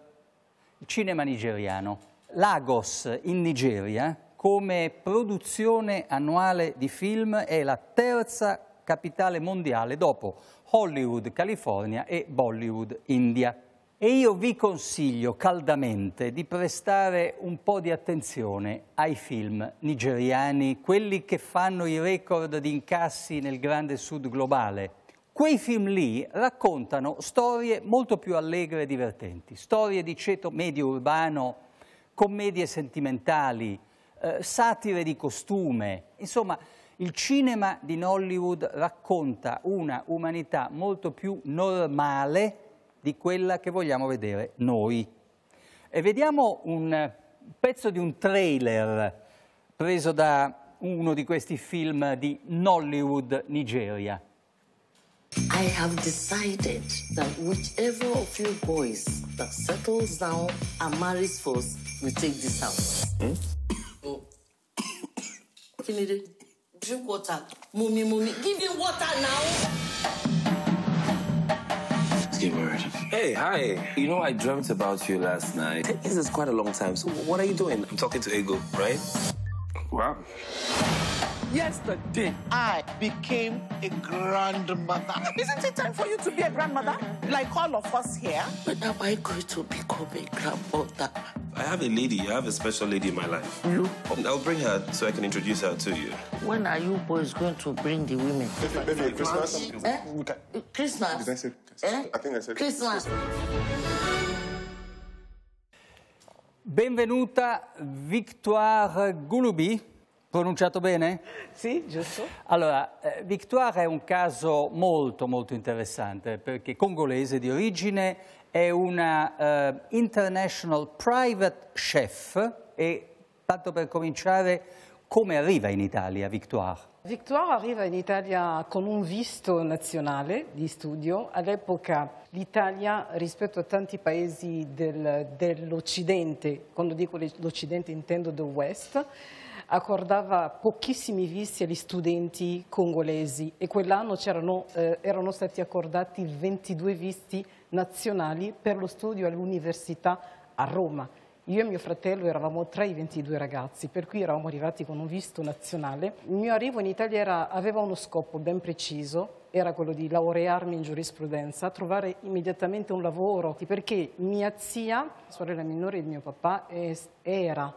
il cinema nigeriano. Lagos in Nigeria, come produzione annuale di film, è la terza capitale mondiale dopo Hollywood, California e Bollywood, India. E io vi consiglio caldamente di prestare un po' di attenzione ai film nigeriani, quelli che fanno i record di incassi nel grande sud globale. Quei film lì raccontano storie molto più allegre e divertenti, storie di ceto medio urbano, commedie sentimentali, eh, satire di costume. Insomma, il cinema di Nollywood racconta una umanità molto più normale di quella che vogliamo vedere noi. E vediamo un pezzo di un trailer preso da uno di questi film di Nollywood, Nigeria. I have decided that whichever of you boys that settles down and marries first will take this house. Hmm? Oh. Kinide, drink water. Mummy, mummy, give him water now. word. Hey, hi. You know, I dreamt about you last night. This is quite a long time, so what are you doing? I'm talking to Ego, right? Wow. Yesterday, I became a grandmother. Isn't it time for you to be a grandmother? Like all of us here? When am I going to become a grandmother? I have a lady, I have a special lady in my life. You? I'll bring her so I can introduce her to you. When are you boys going to bring the women? Baby, baby Christmas? Eh? Christmas? Did I say Christmas? Eh? I think I said Christmas. Benvenuta Victoire Gulubi. Pronunciato bene? Sì, giusto. Allora, eh, Victoire è un caso molto molto interessante perché congolese di origine è una uh, eh, International Private Chef e tanto per cominciare, come arriva in Italia Victoire? Victoire arriva in Italia con un visto nazionale di studio. All'epoca l'Italia, rispetto a tanti paesi del, dell'Occidente, quando dico l'Occidente intendo the West, accordava pochissimi visti agli studenti congolesi e quell'anno eh, erano stati accordati 22 visti nazionali per lo studio all'università a Roma. Io e mio fratello eravamo tra i 22 ragazzi, per cui eravamo arrivati con un visto nazionale. Il mio arrivo in Italia era, aveva uno scopo ben preciso, era quello di laurearmi in giurisprudenza, trovare immediatamente un lavoro, perché mia zia, sorella minore di mio papà, era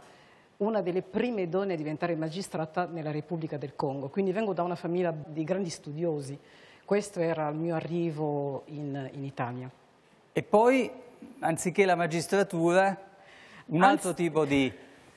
una delle prime donne a diventare magistrata nella Repubblica del Congo. Quindi vengo da una famiglia di grandi studiosi. Questo era il mio arrivo in, in Italia. E poi, anziché la magistratura, un altro tipo di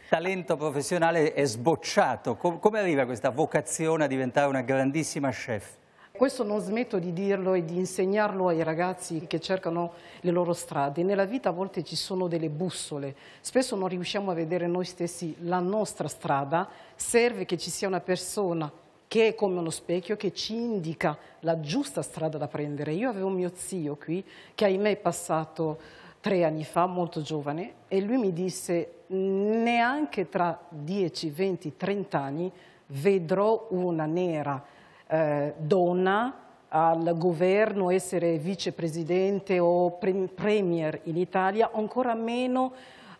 talento professionale è sbocciato. come arriva questa vocazione a diventare una grandissima chef? Questo non smetto di dirlo e di insegnarlo ai ragazzi che cercano le loro strade. Nella vita a volte ci sono delle bussole, spesso non riusciamo a vedere noi stessi la nostra strada, serve che ci sia una persona che è come uno specchio che ci indica la giusta strada da prendere. Io avevo mio zio qui, che ahimè è passato tre anni fa, molto giovane, e lui mi disse neanche tra 10, 20, 30 anni vedrò una nera eh, donna al governo, essere vicepresidente o premier in Italia, ancora meno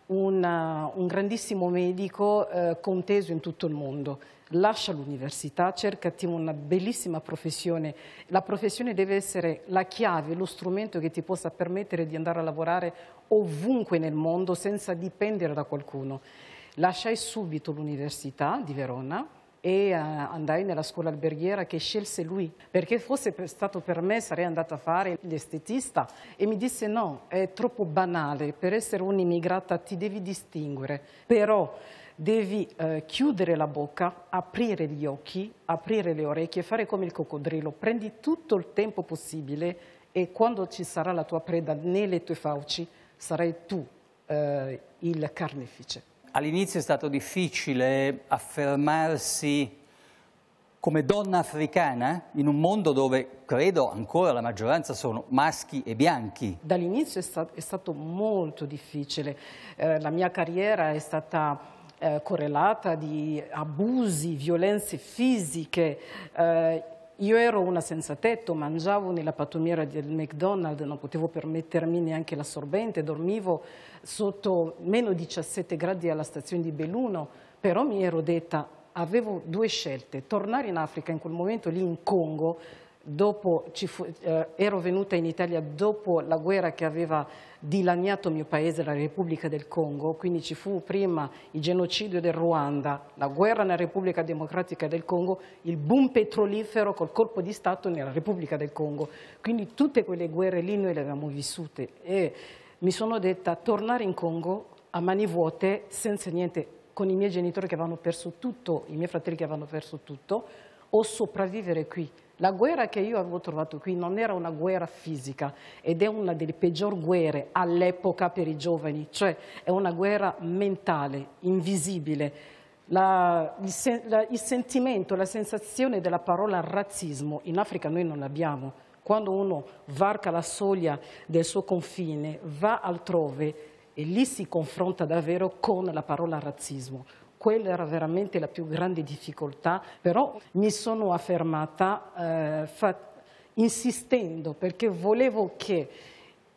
una, un grandissimo medico eh, conteso in tutto il mondo lascia l'università, cercati una bellissima professione. La professione deve essere la chiave, lo strumento che ti possa permettere di andare a lavorare ovunque nel mondo senza dipendere da qualcuno. Lasciai subito l'università di Verona, e eh, andai nella scuola alberghiera che scelse lui perché fosse stato per me sarei andata a fare l'estetista e mi disse no è troppo banale per essere un'immigrata ti devi distinguere però devi eh, chiudere la bocca, aprire gli occhi, aprire le orecchie, fare come il coccodrillo, prendi tutto il tempo possibile e quando ci sarà la tua preda nelle tue fauci sarai tu eh, il carnefice. All'inizio è stato difficile affermarsi come donna africana eh, in un mondo dove credo ancora la maggioranza sono maschi e bianchi? Dall'inizio è, sta è, stato molto difficile, eh, la mia carriera è stata eh, correlata di abusi, violenze fisiche. Eh, io ero una senza tetto, mangiavo nella pattumiera del McDonald's, non potevo permettermi neanche l'assorbente, dormivo sotto meno 17 gradi alla stazione di Belluno, però mi ero detta avevo due scelte, tornare in Africa in quel momento lì in Congo Dopo, fu, eh, ero venuta in Italia dopo la guerra che aveva dilaniato il mio paese, la Repubblica del Congo, quindi ci fu prima il genocidio del Ruanda, la guerra nella Repubblica Democratica del Congo, il boom petrolifero col colpo di Stato nella Repubblica del Congo. Quindi tutte quelle guerre lì noi le abbiamo vissute e mi sono detta tornare in Congo a mani vuote, senza niente, con i miei genitori che avevano perso tutto, i miei fratelli che avevano perso tutto, o sopravvivere qui la guerra che io avevo trovato qui non era una guerra fisica ed è una delle peggiori guerre all'epoca per i giovani, cioè è una guerra mentale, invisibile. La, il, sen, la, il sentimento, la sensazione della parola razzismo in Africa noi non l'abbiamo. Quando uno varca la soglia del suo confine, va altrove e lì si confronta davvero con la parola razzismo quella era veramente la più grande difficoltà, però mi sono affermata eh, insistendo perché volevo che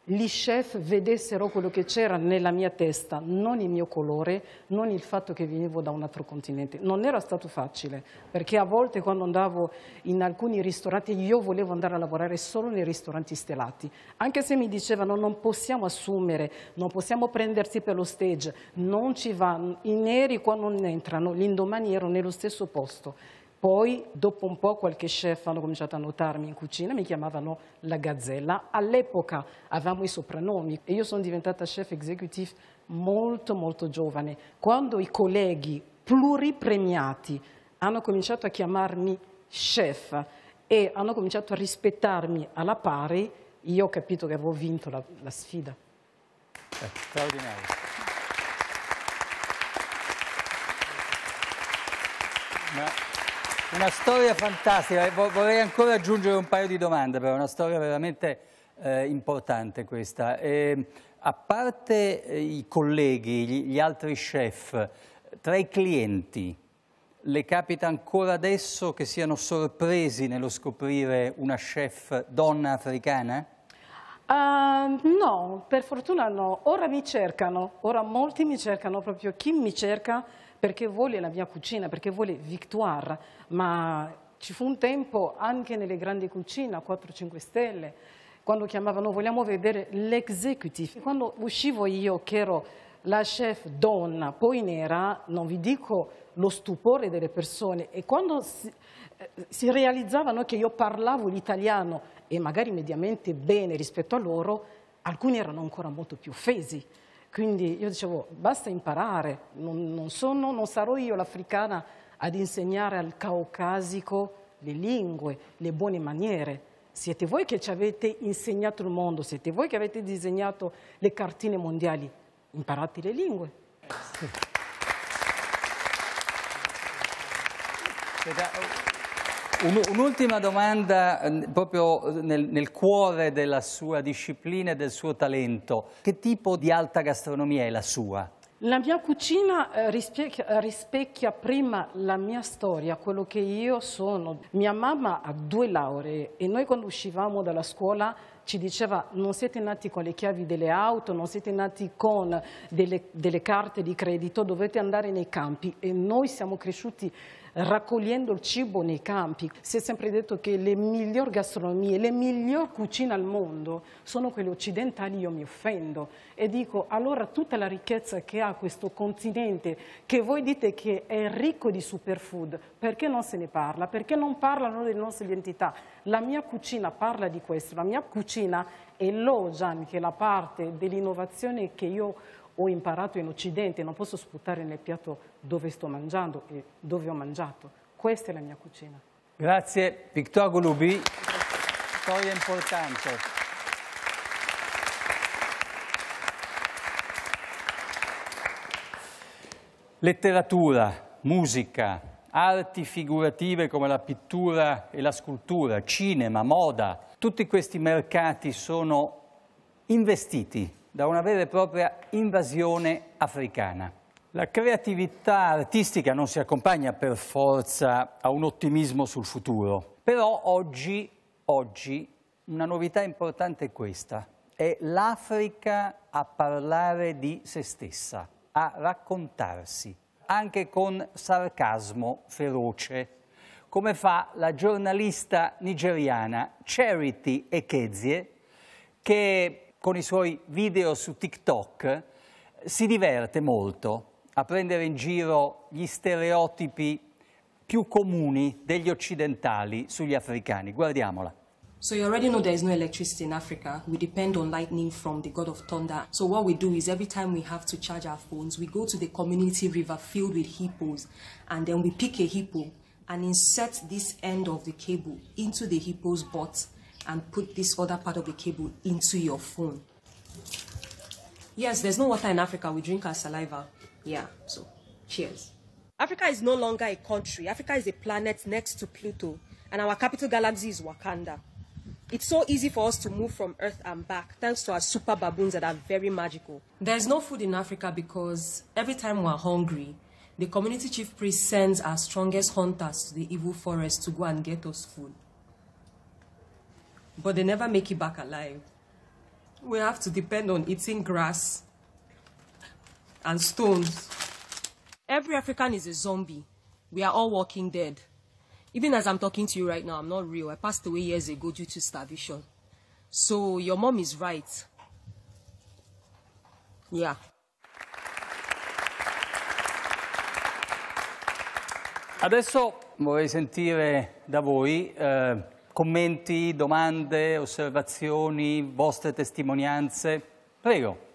gli chef vedessero quello che c'era nella mia testa, non il mio colore, non il fatto che venivo da un altro continente. Non era stato facile, perché a volte quando andavo in alcuni ristoranti io volevo andare a lavorare solo nei ristoranti stellati, anche se mi dicevano non possiamo assumere, non possiamo prendersi per lo stage, non ci vanno, i neri qua non entrano, l'indomani ero nello stesso posto. Poi, dopo un po', qualche chef hanno cominciato a notarmi in cucina, mi chiamavano la gazzella. All'epoca avevamo i soprannomi e io sono diventata chef executive molto, molto giovane. Quando i colleghi pluripremiati hanno cominciato a chiamarmi chef e hanno cominciato a rispettarmi alla pari, io ho capito che avevo vinto la, la sfida. Eh, straordinario. Ma... Una storia fantastica, eh, vorrei ancora aggiungere un paio di domande, però è una storia veramente eh, importante questa. Eh, a parte eh, i colleghi, gli, gli, altri chef, tra i clienti le capita ancora adesso che siano sorpresi nello scoprire una chef donna africana? Uh, no, per fortuna no. Ora mi cercano, ora molti mi cercano proprio. Chi mi cerca perché vuole la mia cucina, perché vuole Victoire, ma ci fu un tempo anche nelle grandi cucine, a 4-5 stelle, quando chiamavano vogliamo vedere l'executive. Quando uscivo io che ero la chef donna, poi nera, non vi dico lo stupore delle persone e quando si, eh, si realizzavano che io parlavo l'italiano e magari mediamente bene rispetto a loro, alcuni erano ancora molto più offesi. Quindi io dicevo, basta imparare, non, non, sono, non sarò io l'africana ad insegnare al caucasico le lingue, le buone maniere. Siete voi che ci avete insegnato il mondo, siete voi che avete disegnato le cartine mondiali. Imparate le lingue. Sì. Un'ultima domanda mm, proprio eh, nel, nel, cuore della sua disciplina e del suo talento. Che tipo di alta gastronomia è la sua? La mia cucina eh, rispecchia, eh, rispecchia prima la mia storia, quello che io sono. Mia mamma ha due lauree e noi quando uscivamo dalla scuola ci diceva non siete nati con le chiavi delle auto, non siete nati con delle, delle carte di credito, dovete andare nei campi e noi siamo cresciuti raccogliendo il cibo nei campi. Si è sempre detto che le migliori gastronomie, le migliori cucine al mondo sono quelle occidentali, io mi offendo e dico allora tutta la ricchezza che ha questo continente che voi dite che è ricco di superfood, perché non se ne parla? Perché non parlano delle nostre identità? La mia cucina parla di questo, la mia cucina elogia anche la parte dell'innovazione che io ho ho imparato in Occidente, non posso sputare nel piatto dove sto mangiando e dove ho mangiato. Questa è la mia cucina. Grazie, Victor Gulubi. Storia importante. Letteratura, musica, arti figurative come la pittura e la scultura, cinema, moda, tutti questi mercati sono investiti da una vera e propria invasione africana. La creatività artistica non si accompagna per forza a un ottimismo sul futuro, però oggi, oggi una novità importante è questa, è l'Africa a parlare di se stessa, a raccontarsi, anche con sarcasmo feroce, come fa la giornalista nigeriana Charity Echezie, che con i suoi video su TikTok si diverte molto a prendere in giro gli stereotipi più comuni degli occidentali sugli africani. Guardiamola. So you already know there is no electricity in Africa. We depend on lightning from the god of thunder. So what we do is every time we have to charge our phones, we go to the community river filled with hippos and then we pick a hippo and insert this end of the cable into the hippo's butt and put this other part of the cable into your phone. Yes, there's no water in Africa. We drink our saliva. Yeah, so cheers. Africa is no longer a country. Africa is a planet next to Pluto, and our capital galaxy is Wakanda. It's so easy for us to move from Earth and back thanks to our super baboons that are very magical. There's no food in Africa because every time we're hungry, the community chief priest sends our strongest hunters to the evil forest to go and get us food but they never make it back alive. We have to depend on eating grass and stones. Every African is a zombie. We are all walking dead. Even as I'm talking to you right now, I'm not real. I passed away years ago due to starvation. So your mom is right. Yeah. Adesso vorrei sentire da voi eh, commenti, domande, osservazioni, vostre testimonianze. Prego.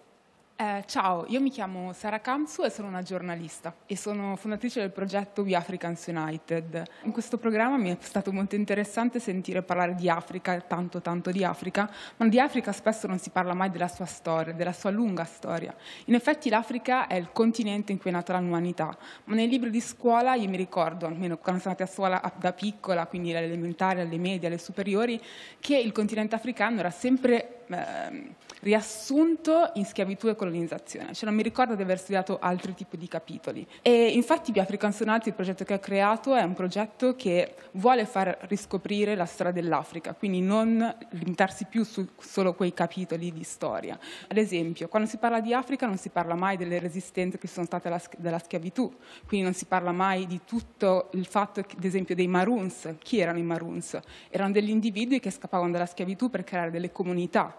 Eh, ciao, io mi chiamo Sara Kamsu e sono una giornalista e sono fondatrice del progetto We Africans United. In questo programma mi è stato molto interessante sentire parlare di Africa, tanto tanto di Africa, ma di Africa spesso non si parla mai della sua storia, della sua lunga storia. In effetti l'Africa è il continente in cui è nata l'umanità, ma nei libri di scuola io mi ricordo, almeno quando sono andata a scuola da piccola, quindi alle elementari, alle medie, alle superiori, che il continente africano era sempre Ehm, riassunto in schiavitù e colonizzazione, cioè non mi ricordo di aver studiato altri tipi di capitoli. E infatti African Sonati, il progetto che ho creato, è un progetto che vuole far riscoprire la storia dell'Africa, quindi non limitarsi più su solo quei capitoli di storia. Ad esempio, quando si parla di Africa non si parla mai delle resistenze che sono state alla, schiavitù, quindi non si parla mai di tutto il fatto, ad esempio, dei Maroons. Chi erano i Maroons? Erano degli individui che scappavano dalla schiavitù per creare delle comunità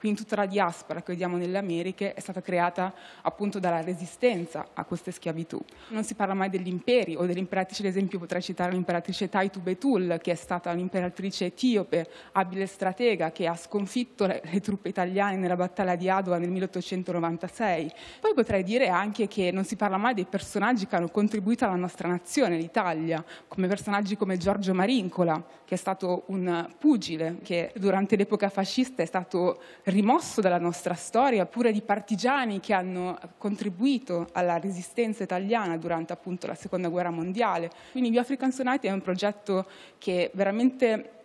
Quindi tutta la diaspora che vediamo nelle Americhe è stata creata appunto dalla resistenza a queste schiavitù. Non si parla mai degli imperi o delle imperatrici, ad esempio potrei citare l'imperatrice Taitu Betul, che è stata un'imperatrice etiope, abile stratega, che ha sconfitto le, le truppe italiane nella battaglia di Adova nel 1896. Poi potrei dire anche che non si parla mai dei personaggi che hanno contribuito alla nostra nazione, l'Italia, come personaggi come Giorgio Marincola, che è stato un pugile che durante l'epoca fascista è stato rimosso dalla nostra storia, pure di partigiani che hanno contribuito alla resistenza italiana durante appunto la seconda guerra mondiale. Quindi African Sonati è un progetto che veramente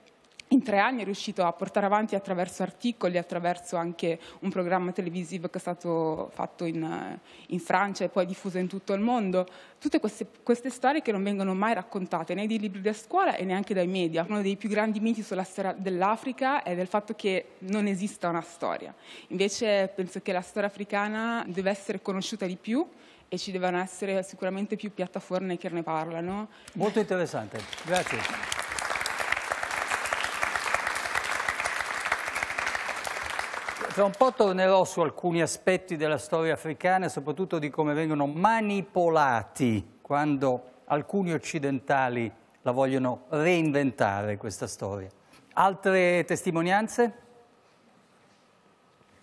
in tre anni è riuscito a portare avanti attraverso articoli, attraverso anche un programma televisivo che è stato fatto in, in Francia e poi diffuso in tutto il mondo. Tutte queste, queste, storie che non vengono mai raccontate né dai libri da scuola e neanche dai media. Uno dei più grandi miti sulla storia dell'Africa è del fatto che non esista una storia. Invece penso che la storia africana deve essere conosciuta di più e ci devono essere sicuramente più piattaforme che ne parlano. Molto interessante, grazie. Tra un po' tornerò su alcuni aspetti della storia africana, soprattutto di come vengono manipolati quando alcuni occidentali la vogliono reinventare questa storia. Altre testimonianze?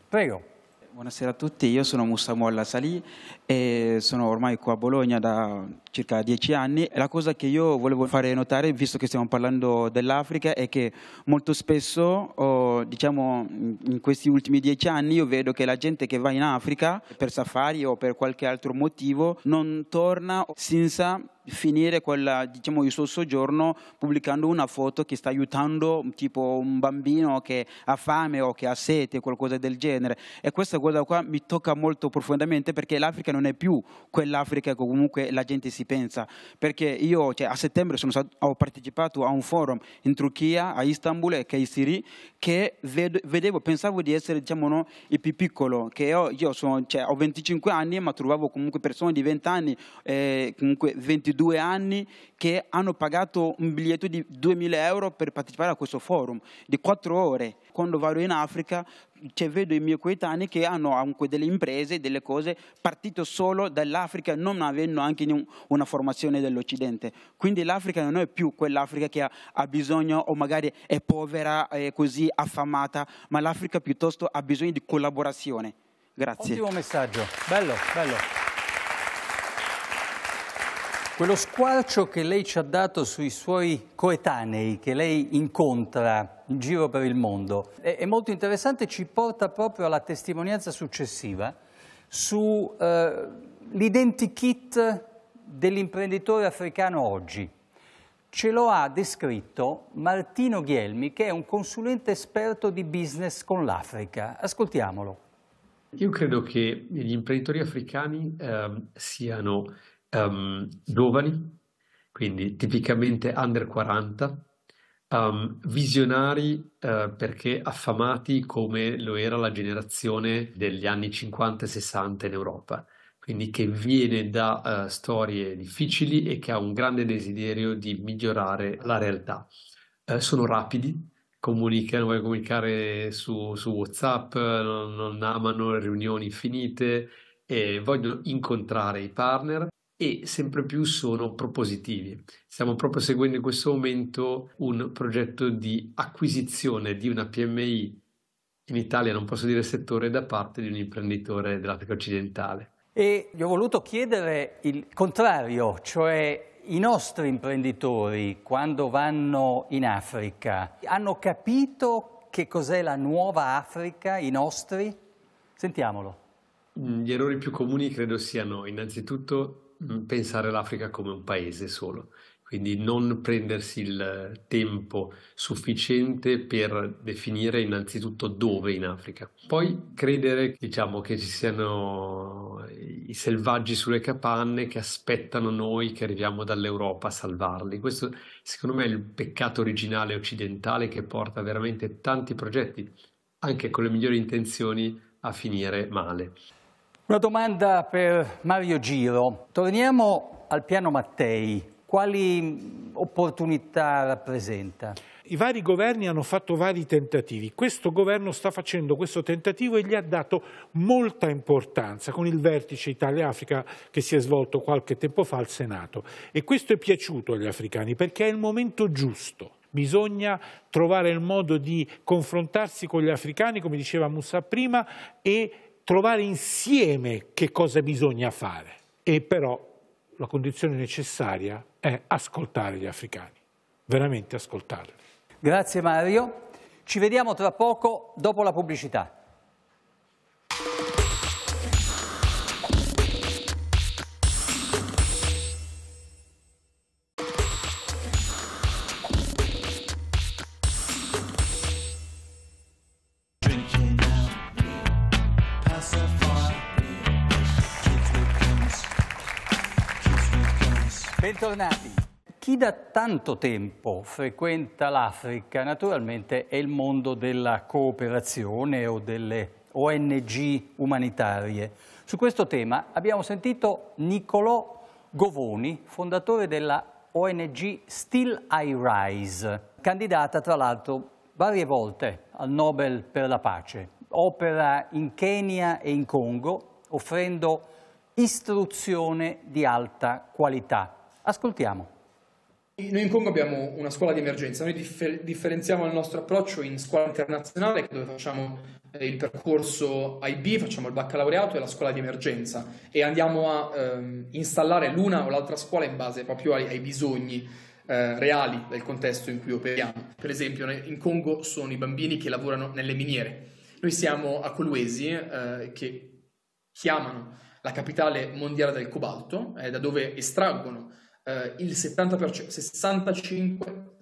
Prego. Buonasera a tutti, io sono Musa Molla Salì e sono ormai qua a Bologna da circa dieci anni. La cosa che io volevo fare notare, visto che stiamo parlando dell'Africa, è che molto spesso, oh, diciamo, in questi ultimi dieci anni, io vedo che la gente che va in Africa per safari o per qualche altro motivo non torna senza finire quella, diciamo, il suo soggiorno pubblicando una foto che sta aiutando tipo un bambino che ha fame o che ha sete, qualcosa del genere. E questa cosa qua mi tocca molto profondamente perché l'Africa non è più quell'Africa che comunque la gente si si pensa, perché io cioè, a settembre sono stato, ho partecipato a un forum in Turchia, a Istanbul e Kayseri, che vedevo, pensavo di essere diciamo, no, il più piccolo, che io, io sono, cioè, ho 25 anni, ma trovavo comunque persone di 20 anni, eh, comunque 22 anni, che hanno pagato un biglietto di 2000 euro per partecipare a questo forum di 4 ore. Quando vado in Africa cioè, vedo i miei coetanei che hanno anche delle imprese, delle cose, partito solo dall'Africa, non avendo anche una formazione dell'Occidente. Quindi l'Africa non è più quell'Africa che ha, ha, bisogno o magari è povera, è così affamata, ma l'Africa piuttosto ha bisogno di collaborazione. Grazie. Ottimo messaggio, bello, bello. Quello squarcio che lei ci ha dato sui suoi coetanei, che lei incontra in giro per il mondo, è, è molto interessante, ci porta proprio alla testimonianza successiva sull'identikit eh, dell'imprenditore africano oggi. Ce lo ha descritto Martino Ghielmi, che è un consulente esperto di business con l'Africa. Ascoltiamolo. Io credo che gli imprenditori africani eh, siano um, giovani, quindi tipicamente under 40, um, ehm, visionari uh, perché affamati come lo era la generazione degli anni 50 e 60 in Europa, quindi che viene da uh, storie difficili e che ha un grande desiderio di migliorare la realtà. Uh, sono rapidi, comunicano, vogliono comunicare su, su WhatsApp, non, non amano riunioni infinite e vogliono incontrare i partner e sempre più sono propositivi. Stiamo proprio seguendo in questo momento un progetto di acquisizione di una PMI in Italia, non posso dire settore, da parte di un imprenditore dell'Africa occidentale. E gli ho voluto chiedere il contrario, cioè i nostri imprenditori quando vanno in Africa hanno capito che cos'è la nuova Africa, i nostri? Sentiamolo. Gli errori più comuni credo siano innanzitutto Mm, pensare all'Africa come un paese solo, quindi non prendersi il tempo sufficiente per definire innanzitutto dove in Africa. Poi credere diciamo, che ci siano i selvaggi sulle capanne che aspettano noi che arriviamo dall'Europa a salvarli. Questo secondo me è il peccato originale occidentale che porta veramente tanti progetti, anche con le migliori intenzioni, a finire male. Una domanda per Mario Giro. Torniamo al piano Mattei. Quali opportunità rappresenta? I vari governi hanno fatto vari tentativi. Questo governo sta facendo questo tentativo e gli ha dato molta importanza con il vertice Italia-Africa che si è svolto qualche tempo fa al Senato. E questo è piaciuto agli africani perché è il momento giusto bisogna trovare il modo di confrontarsi con gli africani, come diceva Moussa prima, e trovare insieme che cosa bisogna fare. E però la condizione necessaria è ascoltare gli africani, veramente ascoltarli. Grazie Mario. Ci vediamo tra poco dopo la pubblicità. bentornati. Chi da tanto tempo frequenta l'Africa naturalmente è il mondo della cooperazione o delle ONG umanitarie. Su questo tema abbiamo sentito Niccolò Govoni, fondatore della ONG Still I Rise, candidata tra l'altro varie volte al Nobel per la pace. Opera in Kenya e in Congo offrendo istruzione di alta qualità Ascoltiamo. Noi in Congo abbiamo una scuola di emergenza, noi differ- differenziamo il nostro approccio in scuola internazionale dove facciamo eh, il percorso IB, facciamo il baccalaureato e la scuola di emergenza e andiamo a ehm, installare l'una o l'altra scuola in base proprio ai, ai bisogni eh, reali del contesto in cui operiamo. Per esempio in Congo sono i bambini che lavorano nelle miniere, noi siamo a Coluesi eh, che chiamano la capitale mondiale del cobalto, eh, da dove estraggono eh, il 70%,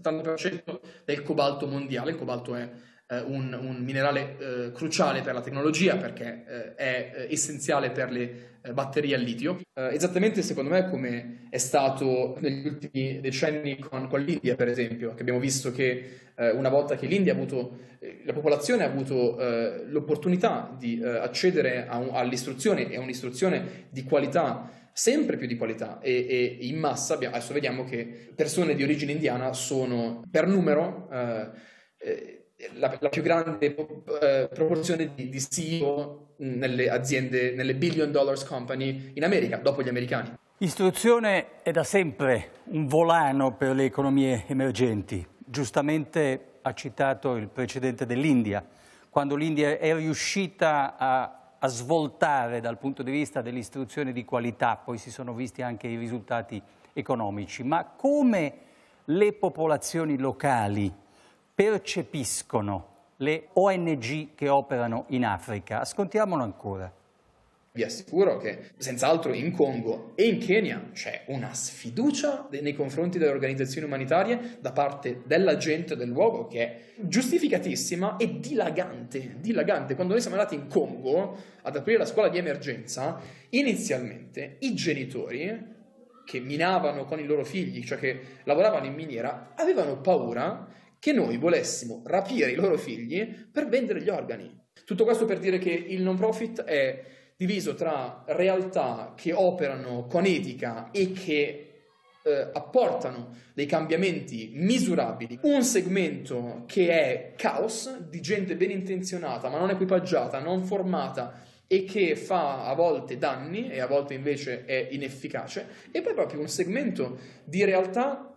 65-70% del cobalto mondiale. Il cobalto è eh, un, un, minerale eh, cruciale per la tecnologia perché eh, è eh, essenziale per le eh, batterie al litio. esattamente secondo me come è stato negli ultimi decenni con, con l'India, per esempio, che abbiamo visto che una volta che l'India ha avuto, la popolazione ha avuto l'opportunità di accedere un, all'istruzione e a un'istruzione di qualità sempre più di qualità e, e in massa, abbiamo, adesso vediamo che persone di origine indiana sono per numero eh, eh la, la, più grande eh, proporzione di, di CEO nelle aziende, nelle billion dollars company in America, dopo gli americani. Istruzione è da sempre un volano per le economie emergenti. Giustamente ha citato il precedente dell'India, quando l'India è riuscita a a svoltare dal punto di vista dell'istruzione di qualità, poi si sono visti anche i risultati economici, ma come le popolazioni locali percepiscono le ONG che operano in Africa? Ascoltiamolo ancora. Vi assicuro che senz'altro in Congo e in Kenya c'è una sfiducia nei confronti delle organizzazioni umanitarie da parte della gente del luogo che è giustificatissima e dilagante, dilagante. Quando noi siamo andati in Congo ad aprire la scuola di emergenza, inizialmente i genitori che minavano con i loro figli, cioè che lavoravano in miniera, avevano paura che noi volessimo rapire i loro figli per vendere gli organi. Tutto questo per dire che il non profit è diviso tra realtà che operano con etica e che eh, apportano dei cambiamenti misurabili, un segmento che è caos di gente ben intenzionata ma non equipaggiata, non formata e che fa a volte danni e a volte invece è inefficace, e poi proprio un segmento di realtà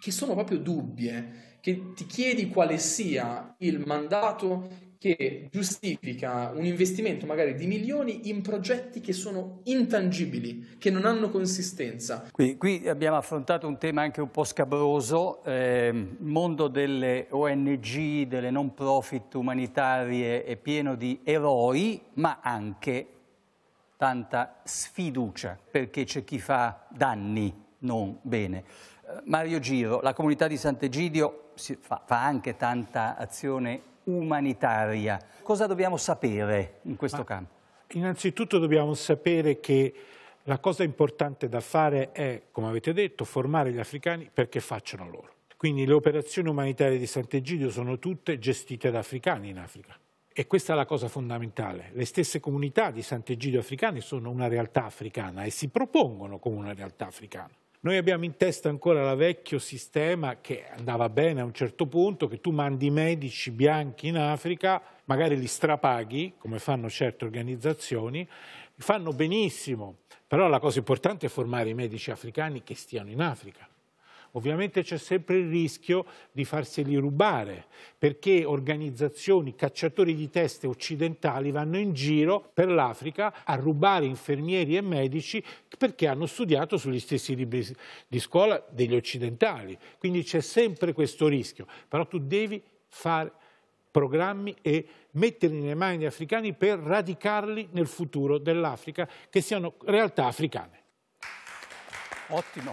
che sono proprio dubbie, che ti chiedi quale sia il mandato che giustifica un investimento magari di milioni in progetti che sono intangibili, che non hanno consistenza. Qui, qui abbiamo affrontato un tema anche un po' scabroso, il eh, mondo delle ONG, delle non profit umanitarie è pieno di eroi, ma anche tanta sfiducia, perché c'è chi fa danni non bene. Eh, Mario Giro, la comunità di Sant'Egidio fa, fa anche tanta azione umanitaria. Cosa dobbiamo sapere in questo Ma campo? Innanzitutto dobbiamo sapere che la cosa importante da fare è, come avete detto, formare gli africani perché facciano loro. Quindi le operazioni umanitarie di Sant'Egidio sono tutte gestite da africani in Africa. E questa è la cosa fondamentale. Le stesse comunità di Sant'Egidio africane sono una realtà africana e si propongono come una realtà africana. Noi abbiamo in testa ancora il vecchio sistema che andava bene a un certo punto, che tu mandi medici bianchi in Africa, magari li strapaghi, come fanno certe organizzazioni, fanno benissimo, però la cosa importante è formare i medici africani che stiano in Africa. Ovviamente c'è sempre il rischio di farseli rubare, perché organizzazioni, cacciatori di teste occidentali vanno in giro per l'Africa a rubare infermieri e medici perché hanno studiato sugli stessi libri di scuola degli occidentali. Quindi c'è sempre questo rischio, però tu devi fare programmi e metterli nelle mani degli africani per radicarli nel futuro dell'Africa, che siano realtà africane. Ottimo.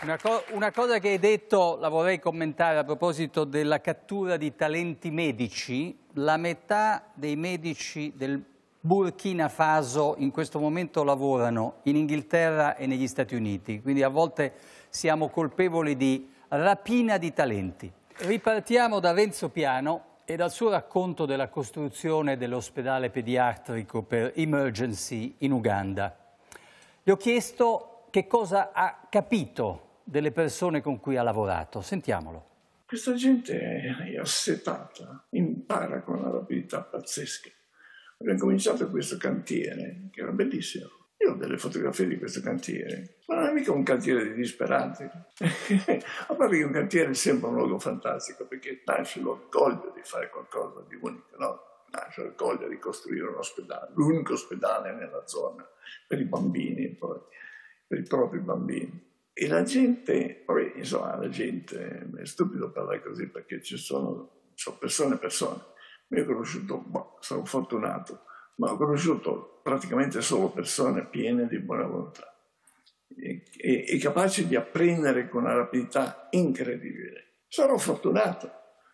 Una, co una, cosa che hai detto la vorrei commentare a proposito della cattura di talenti medici. La metà dei medici del Burkina Faso in questo momento lavorano in Inghilterra e negli Stati Uniti, quindi a volte siamo colpevoli di rapina di talenti. Ripartiamo da Renzo Piano e dal suo racconto della costruzione dell'ospedale pediatrico per emergency in Uganda. Gli ho chiesto che cosa ha capito delle persone con cui ha lavorato. Sentiamolo. Questa gente è assetata, impara con una rapidità pazzesca. Abbiamo cominciato questo cantiere, che era bellissimo. Io ho delle fotografie di questo cantiere, ma non è mica un cantiere di disperati. A parte che un cantiere è sempre un luogo fantastico, perché nasce l'orgoglio di fare qualcosa di unico, no? nasce l'orgoglio di costruire un ospedale, l'unico ospedale nella zona, per i bambini poi, per i propri bambini. E la gente, poi insomma la gente, è stupido parlare così perché ci sono, sono persone e persone. Mi ho conosciuto, boh, sono fortunato, ma ho conosciuto praticamente solo persone piene di buona volontà e, e, e capaci di apprendere con una rapidità incredibile. Sarò fortunato,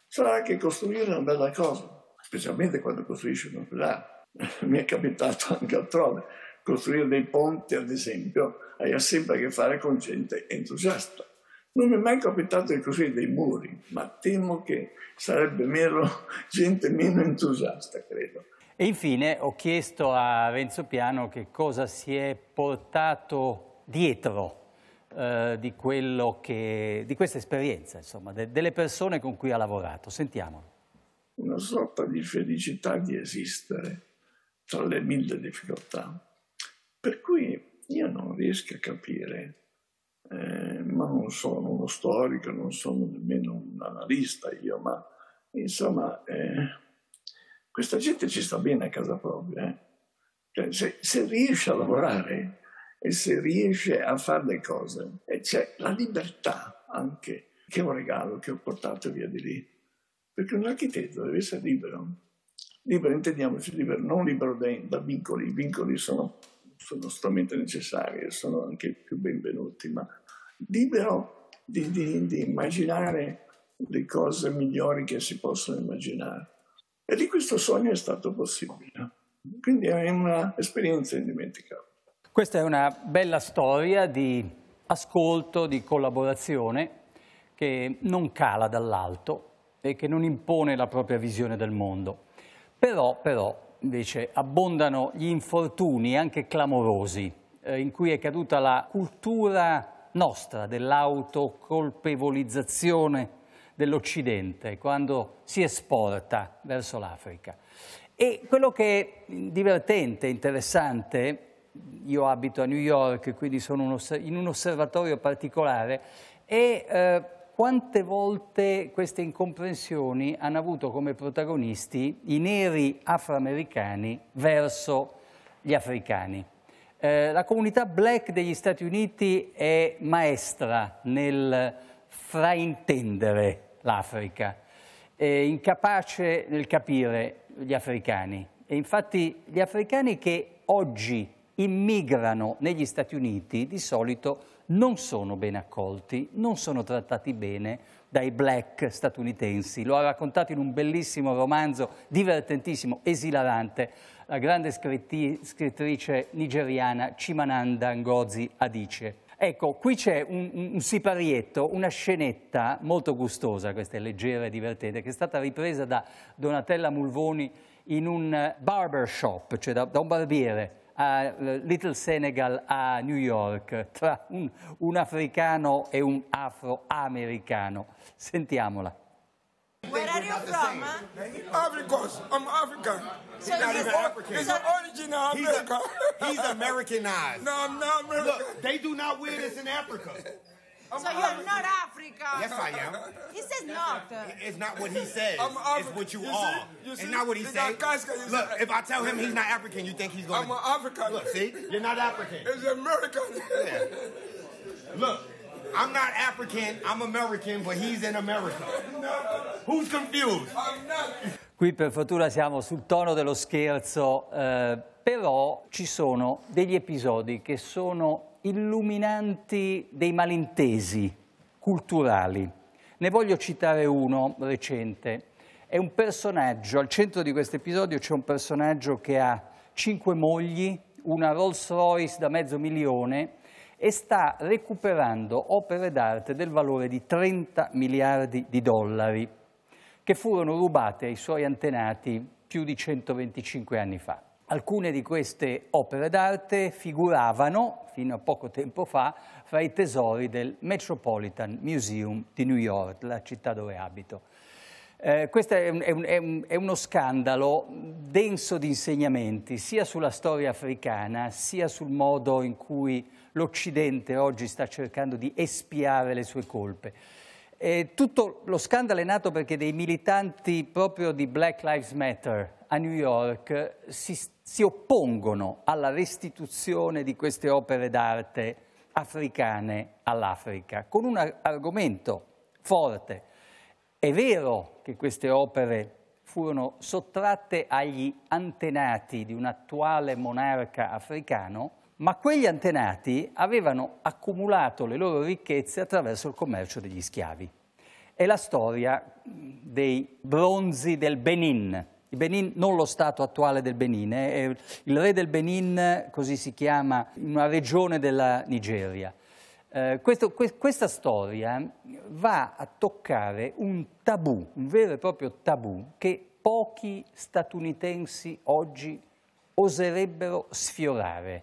sarà anche costruire una bella cosa, specialmente quando costruisci un ospedale. Mi è capitato anche altrove costruire dei ponti, ad esempio, hai sempre a che fare con gente entusiasta. Non mi è mai capitato di costruire dei muri, ma temo che sarebbe meno, gente meno entusiasta, credo. E infine ho chiesto a Renzo Piano che cosa si è portato dietro eh, di, che, di, questa esperienza, insomma, de, delle persone con cui ha lavorato. Sentiamolo. Una sorta di felicità di esistere tra le mille difficoltà per cui io non riesco a capire, eh, ma non sono uno storico, non sono nemmeno un analista io, ma insomma, eh, questa gente ci sta bene a casa propria. Eh? Cioè, se, se, riesce a lavorare e se riesce a fare le cose, e eh, c'è la libertà anche, che è un regalo che ho portato via di lì. Perché un architetto deve essere libero. Libero intendiamoci libero, non libero da vincoli, i vincoli sono sono assolutamente necessari sono anche più benvenuti, ma libero di, di, di immaginare le cose migliori che si possono immaginare. E di questo sogno è stato possibile. Quindi è un'esperienza indimenticabile. Questa è una bella storia di ascolto, di collaborazione che non cala dall'alto e che non impone la propria visione del mondo. Però, però, invece abbondano gli infortuni anche clamorosi eh, in cui è caduta la cultura nostra dell'autocolpevolizzazione dell'Occidente quando si esporta verso l'Africa. E quello che è divertente, interessante, io abito a New York, quindi sono in un osservatorio particolare, è eh, quante volte queste incomprensioni hanno avuto come protagonisti i neri afroamericani verso gli africani. Eh, la comunità black degli Stati Uniti è maestra nel fraintendere l'Africa, è incapace nel capire gli africani. E infatti gli africani che oggi immigrano negli Stati Uniti di solito non sono ben accolti, non sono trattati bene dai black statunitensi. Lo ha raccontato in un bellissimo romanzo, divertentissimo, esilarante, la grande scrittrice nigeriana Chimananda Ngozi Adice. Ecco, qui c'è un, un, siparietto, una scenetta molto gustosa, questa è leggera e divertente, che è stata ripresa da Donatella Mulvoni in un barbershop, cioè da, da un barbiere a eh, Little Senegal a New York tra un, un africano e un afroamericano. Sentiamola. Where are you from, huh? Africans. I'm African. So he's not even African. He's an original American. He's, a, he's Americanized. no, I'm not American. Look, they do not wear this in Africa so you're not Africa. Yes, I am. He says not. It's not what he says. it's what you, you are. It's not what he says. Look, if I tell him he's not African, you think he's going to... I'm an African. Look, see? You're not African. It's American. yeah. Look. I'm not African, I'm American, but he's in America. Who's confused? Qui per fortuna siamo sul tono dello scherzo, eh, però ci sono degli episodi che sono illuminanti dei malintesi culturali. Ne voglio citare uno recente. È un personaggio, al centro di questo episodio c'è un personaggio che ha cinque mogli, una Rolls Royce da mezzo milione e sta recuperando opere d'arte del valore di 30 miliardi di dollari che furono rubate ai suoi antenati più di 125 anni fa. Alcune di queste opere d'arte figuravano, fino a poco tempo fa, fra i tesori del Metropolitan Museum di New York, la città dove abito. Eh, questo è, un, è, un, è, uno scandalo denso di insegnamenti, sia sulla storia africana, sia sul modo in cui l'Occidente oggi sta cercando di espiare le sue colpe. Eh, tutto lo scandalo è nato perché dei militanti proprio di Black Lives Matter a New York si, si oppongono alla restituzione di queste opere d'arte africane all'Africa, con un argomento forte. È vero che queste opere furono sottratte agli antenati di un attuale monarca africano, ma quegli antenati avevano accumulato le loro ricchezze attraverso il commercio degli schiavi. È la storia mm, dei bronzi del Benin, il Benin, non lo stato attuale del Benin, eh, il re del Benin, così si chiama, in una regione della Nigeria. Eh, questo, que questa storia va a toccare un tabù, un vero e proprio tabù, che pochi statunitensi oggi oserebbero sfiorare,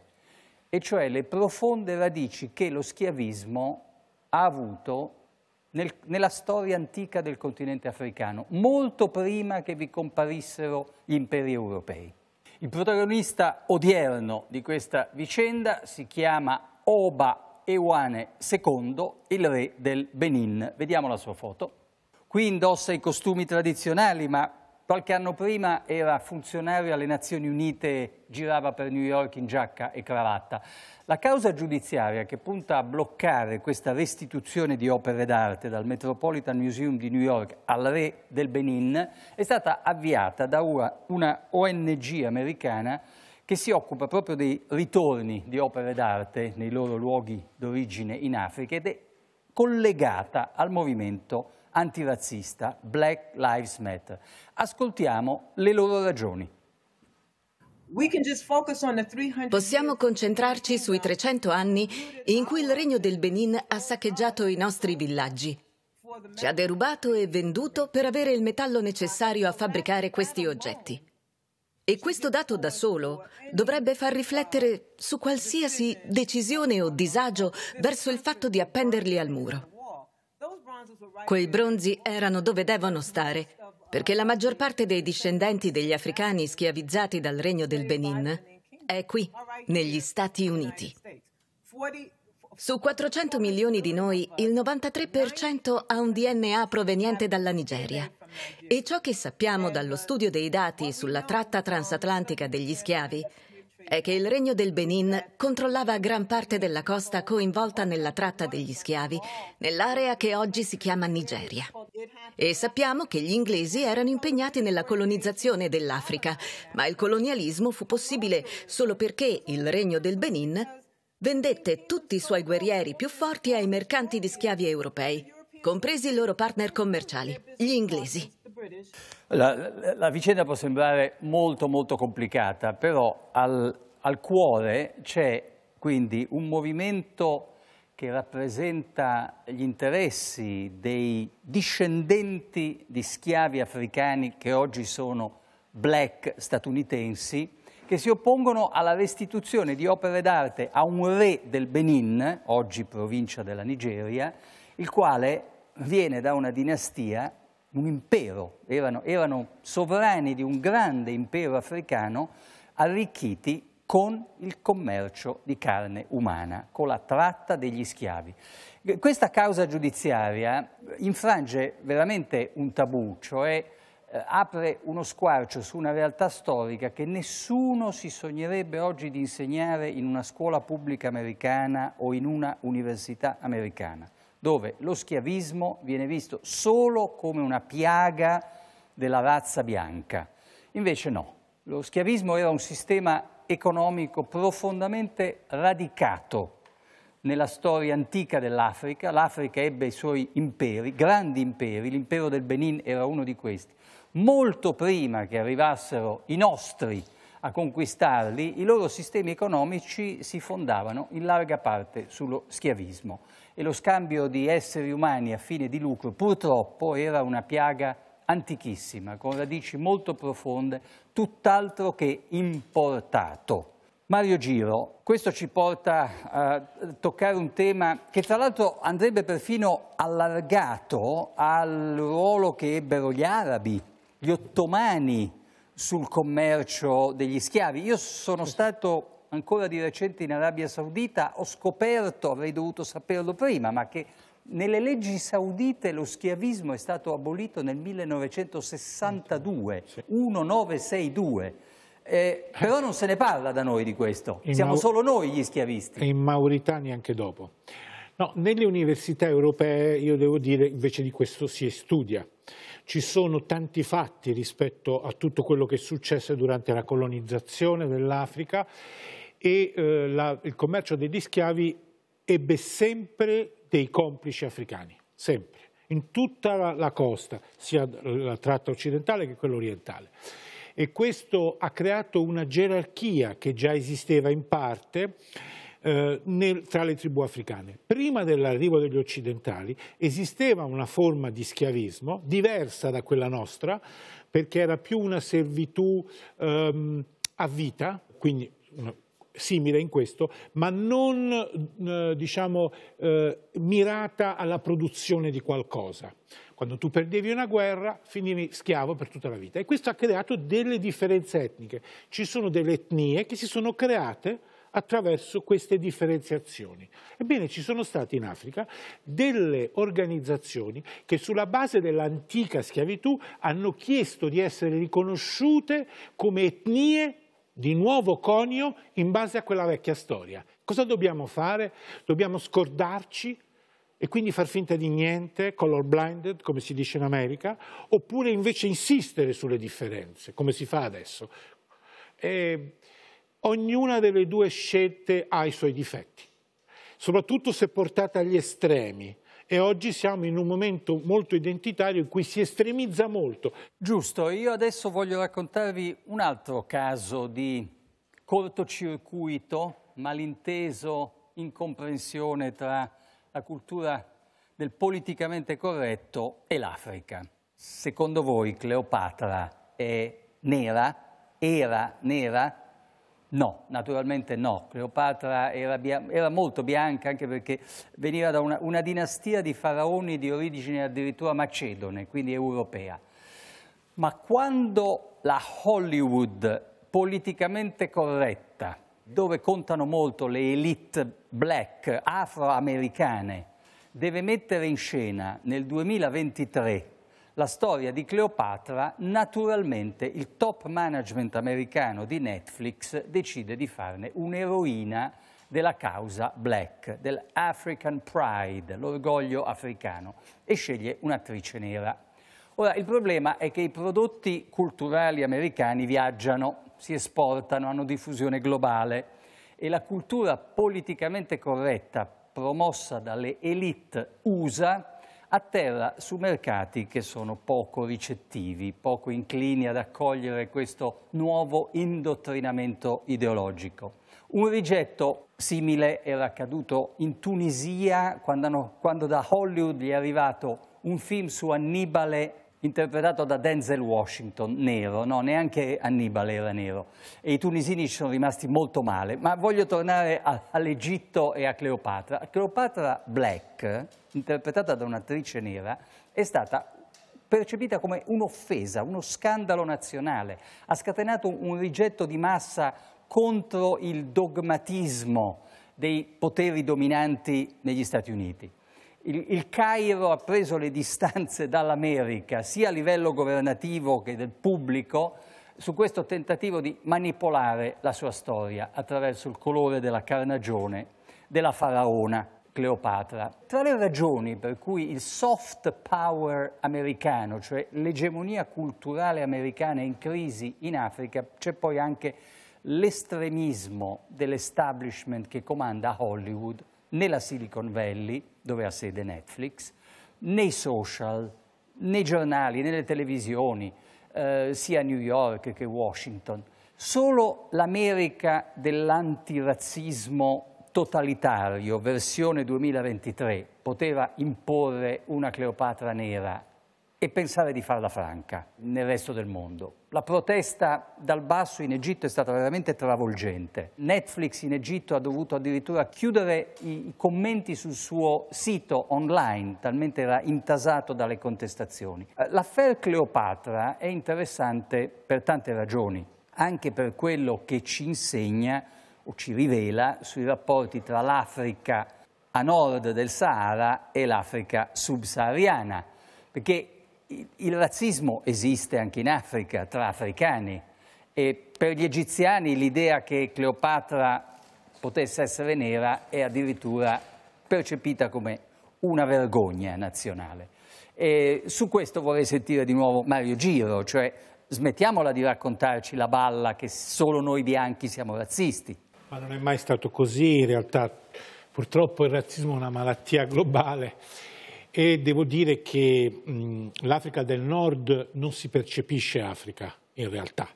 e cioè le profonde radici che lo schiavismo ha avuto nel, nella storia antica del continente africano, molto prima che vi comparissero gli imperi europei. Il protagonista odierno di questa vicenda si chiama Oba Ewane II, il re del Benin. Vediamo la sua foto. Qui indossa i costumi tradizionali, ma Qualche anno prima era funzionario alle Nazioni Unite, girava per New York in giacca e cravatta. La causa giudiziaria che punta a bloccare questa restituzione di opere d'arte dal Metropolitan Museum di New York al re del Benin è stata avviata da una ONG americana che si occupa proprio dei ritorni di opere d'arte nei loro luoghi d'origine in Africa ed è collegata al movimento antirazzista Black Lives Matter. Ascoltiamo le loro ragioni. Possiamo concentrarci sui 300 anni in cui il regno del Benin ha saccheggiato i nostri villaggi. Ci ha derubato e venduto per avere il metallo necessario a fabbricare questi oggetti. E questo dato da solo dovrebbe far riflettere su qualsiasi decisione o disagio verso il fatto di appenderli al muro. Quei bronzi erano dove devono stare, perché la maggior parte dei discendenti degli africani schiavizzati dal regno del Benin è qui, negli Stati Uniti. Su 400 milioni di noi, il 93% ha un DNA proveniente dalla Nigeria. E ciò che sappiamo dallo studio dei dati sulla tratta transatlantica degli schiavi è che il regno del Benin controllava gran parte della costa coinvolta nella tratta degli schiavi, nell'area che oggi si chiama Nigeria. E sappiamo che gli inglesi erano impegnati nella colonizzazione dell'Africa, ma il colonialismo fu possibile solo perché il regno del Benin vendette tutti i suoi guerrieri più forti ai mercanti di schiavi europei, compresi i loro partner commerciali, gli inglesi. La, la, vicenda può sembrare molto molto complicata, però al, al cuore c'è quindi un movimento che rappresenta gli interessi dei discendenti di schiavi africani che oggi sono black statunitensi, che si oppongono alla restituzione di opere d'arte a un re del Benin, oggi provincia della Nigeria, il quale viene da una dinastia un impero, erano, erano sovrani di un grande impero africano arricchiti con il commercio di carne umana, con la tratta degli schiavi. Eh, questa causa giudiziaria infrange veramente un tabù, cioè eh, apre uno squarcio su una realtà storica che nessuno si sognerebbe oggi di insegnare in una scuola pubblica americana o in una università americana dove lo schiavismo viene visto solo come una piaga della razza bianca. Invece no, lo schiavismo era un sistema economico profondamente radicato nella storia antica dell'Africa. L'Africa ebbe i suoi imperi, grandi imperi, l'impero del Benin era uno di questi. Molto prima che arrivassero i nostri a conquistarli, i loro sistemi economici si fondavano in larga parte sullo schiavismo e lo scambio di esseri umani a fine di lucro purtroppo era una piaga antichissima, con radici molto profonde, tutt'altro che importato. Mario Giro, questo ci porta a toccare un tema che tra l'altro andrebbe perfino allargato al ruolo che ebbero gli arabi, gli ottomani sul commercio degli schiavi. Io sono stato ancora di recente in Arabia Saudita, ho scoperto, avrei dovuto saperlo prima, ma che nelle leggi saudite lo schiavismo è stato abolito nel 1962, 1962. Eh, però non se ne parla da noi di questo, in siamo Mau solo noi gli schiavisti. E in Mauritania anche dopo. No, nelle università europee, io devo dire, invece di questo si studia. Ci sono tanti fatti rispetto a tutto quello che successe durante la colonizzazione dell'Africa e eh, la, il commercio degli schiavi ebbe sempre dei complici africani, sempre, in tutta la, la costa, sia la tratta occidentale che quella orientale. E questo ha creato una gerarchia che già esisteva in parte, eh, nel, tra le tribù africane. Prima dell'arrivo degli occidentali esisteva una forma di schiavismo diversa da quella nostra perché era più una servitù ehm, a vita, quindi una simile in questo, ma non eh, diciamo, eh, mirata alla produzione di qualcosa. Quando tu perdevi una guerra finivi schiavo per tutta la vita e questo ha creato delle differenze etniche. Ci sono delle etnie che si sono create attraverso queste differenziazioni. Ebbene, ci sono state in Africa delle organizzazioni che sulla base dell'antica schiavitù hanno chiesto di essere riconosciute come etnie di nuovo conio in base a quella vecchia storia. Cosa dobbiamo fare? Dobbiamo scordarci e quindi far finta di niente, color blinded, come si dice in America, oppure invece insistere sulle differenze, come si fa adesso. E ognuna delle due scelte ha i suoi difetti, soprattutto se portata agli estremi e oggi siamo in un momento molto identitario in cui si estremizza molto. Giusto, io adesso voglio raccontarvi un altro caso di cortocircuito, malinteso, incomprensione tra la cultura del politicamente corretto e l'Africa. Secondo voi Cleopatra è nera? Era nera? No, naturalmente no. Cleopatra era, era, molto bianca anche perché veniva da una, una dinastia di faraoni di origine addirittura macedone, quindi europea. Ma quando la Hollywood politicamente corretta, dove contano molto le elite black afroamericane, deve mettere in scena nel 2023 la storia di Cleopatra, naturalmente il top management americano di Netflix decide di farne un'eroina della causa black, dell'African Pride, l'orgoglio africano, e sceglie un'attrice nera. Ora, il problema è che i prodotti culturali americani viaggiano, si esportano, hanno diffusione globale e la cultura politicamente corretta promossa dalle elite USA atterra su mercati che sono poco ricettivi, poco inclini ad accogliere questo nuovo indottrinamento ideologico. Un rigetto simile era accaduto in Tunisia quando, hanno, quando da Hollywood gli è arrivato un film su Annibale interpretato da Denzel Washington, nero, no, neanche Annibale era nero. E i tunisini ci sono rimasti molto male. Ma voglio tornare all'Egitto e a Cleopatra. Cleopatra Black, interpretata da un'attrice nera, è stata percepita come un'offesa, uno scandalo nazionale. Ha scatenato un rigetto di massa contro il dogmatismo dei poteri dominanti negli Stati Uniti il, il Cairo ha preso le distanze dall'America, sia a livello governativo che del pubblico, su questo tentativo di manipolare la sua storia attraverso il colore della carnagione della faraona Cleopatra. Tra le ragioni per cui il soft power americano, cioè l'egemonia culturale americana in crisi in Africa, c'è poi anche l'estremismo dell'establishment che comanda a Hollywood né la Silicon Valley, dove ha sede Netflix, né i social, né i giornali, né le televisioni, eh, sia a New York che Washington. Solo l'America dell'antirazzismo totalitario, versione 2023, poteva imporre una Cleopatra nera e pensare di farla franca nel resto del mondo. La protesta dal basso in Egitto è stata veramente travolgente. Netflix in Egitto ha dovuto addirittura chiudere i commenti sul suo sito online, talmente era intasato dalle contestazioni. Eh, l'affare Cleopatra è interessante per tante ragioni, anche per quello che ci insegna o ci rivela sui rapporti tra l'Africa a nord del Sahara e l'Africa subsahariana, perché il razzismo esiste anche in Africa, tra africani, e per gli egiziani l'idea che Cleopatra potesse essere nera è addirittura percepita come una vergogna nazionale. E su questo vorrei sentire di nuovo Mario Giro, cioè smettiamola di raccontarci la balla che solo noi bianchi siamo razzisti. Ma non è mai stato così in realtà. Purtroppo il razzismo è una malattia globale e devo dire che l'Africa del Nord non si percepisce Africa in realtà.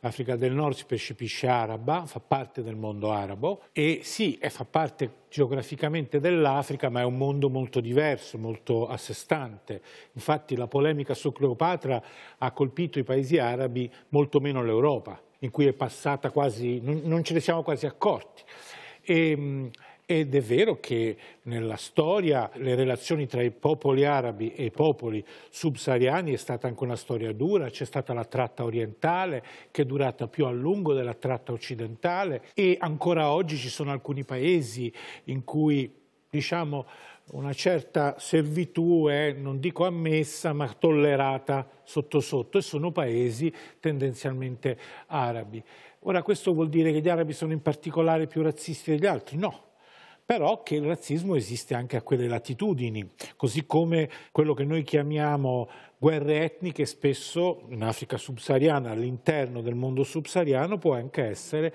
L'Africa del Nord si percepisce araba, fa parte del mondo arabo e sì, fa parte geograficamente dell'Africa, ma è un mondo molto diverso, molto a sé stante. Infatti la polemica su Cleopatra ha colpito i paesi arabi molto meno l'Europa, in cui è passata quasi, non ce ne siamo quasi accorti. E, ed è vero che nella storia le relazioni tra i popoli arabi e i popoli subsahariani è stata anche una storia dura, c'è stata la tratta orientale che è durata più a lungo della tratta occidentale e ancora oggi ci sono alcuni paesi in cui diciamo una certa servitù è, non dico ammessa, ma tollerata sotto sotto e sono paesi tendenzialmente arabi. Ora questo vuol dire che gli arabi sono in particolare più razzisti degli altri? No, però che il razzismo esiste anche a quelle latitudini, così come quello che noi chiamiamo guerre etniche spesso in Africa subsahariana, all'interno del mondo subsahariano, può anche essere,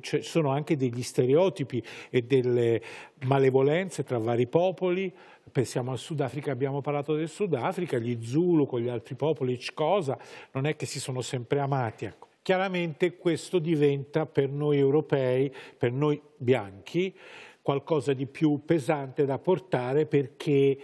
ci sono anche degli stereotipi e delle malevolenze tra vari popoli. Pensiamo al Sudafrica, abbiamo parlato del Sudafrica, gli Zulu con gli altri popoli, cosa, non è che si sono sempre amati. Ecco. Chiaramente questo diventa per noi europei, per noi bianchi, qualcosa di più pesante da portare perché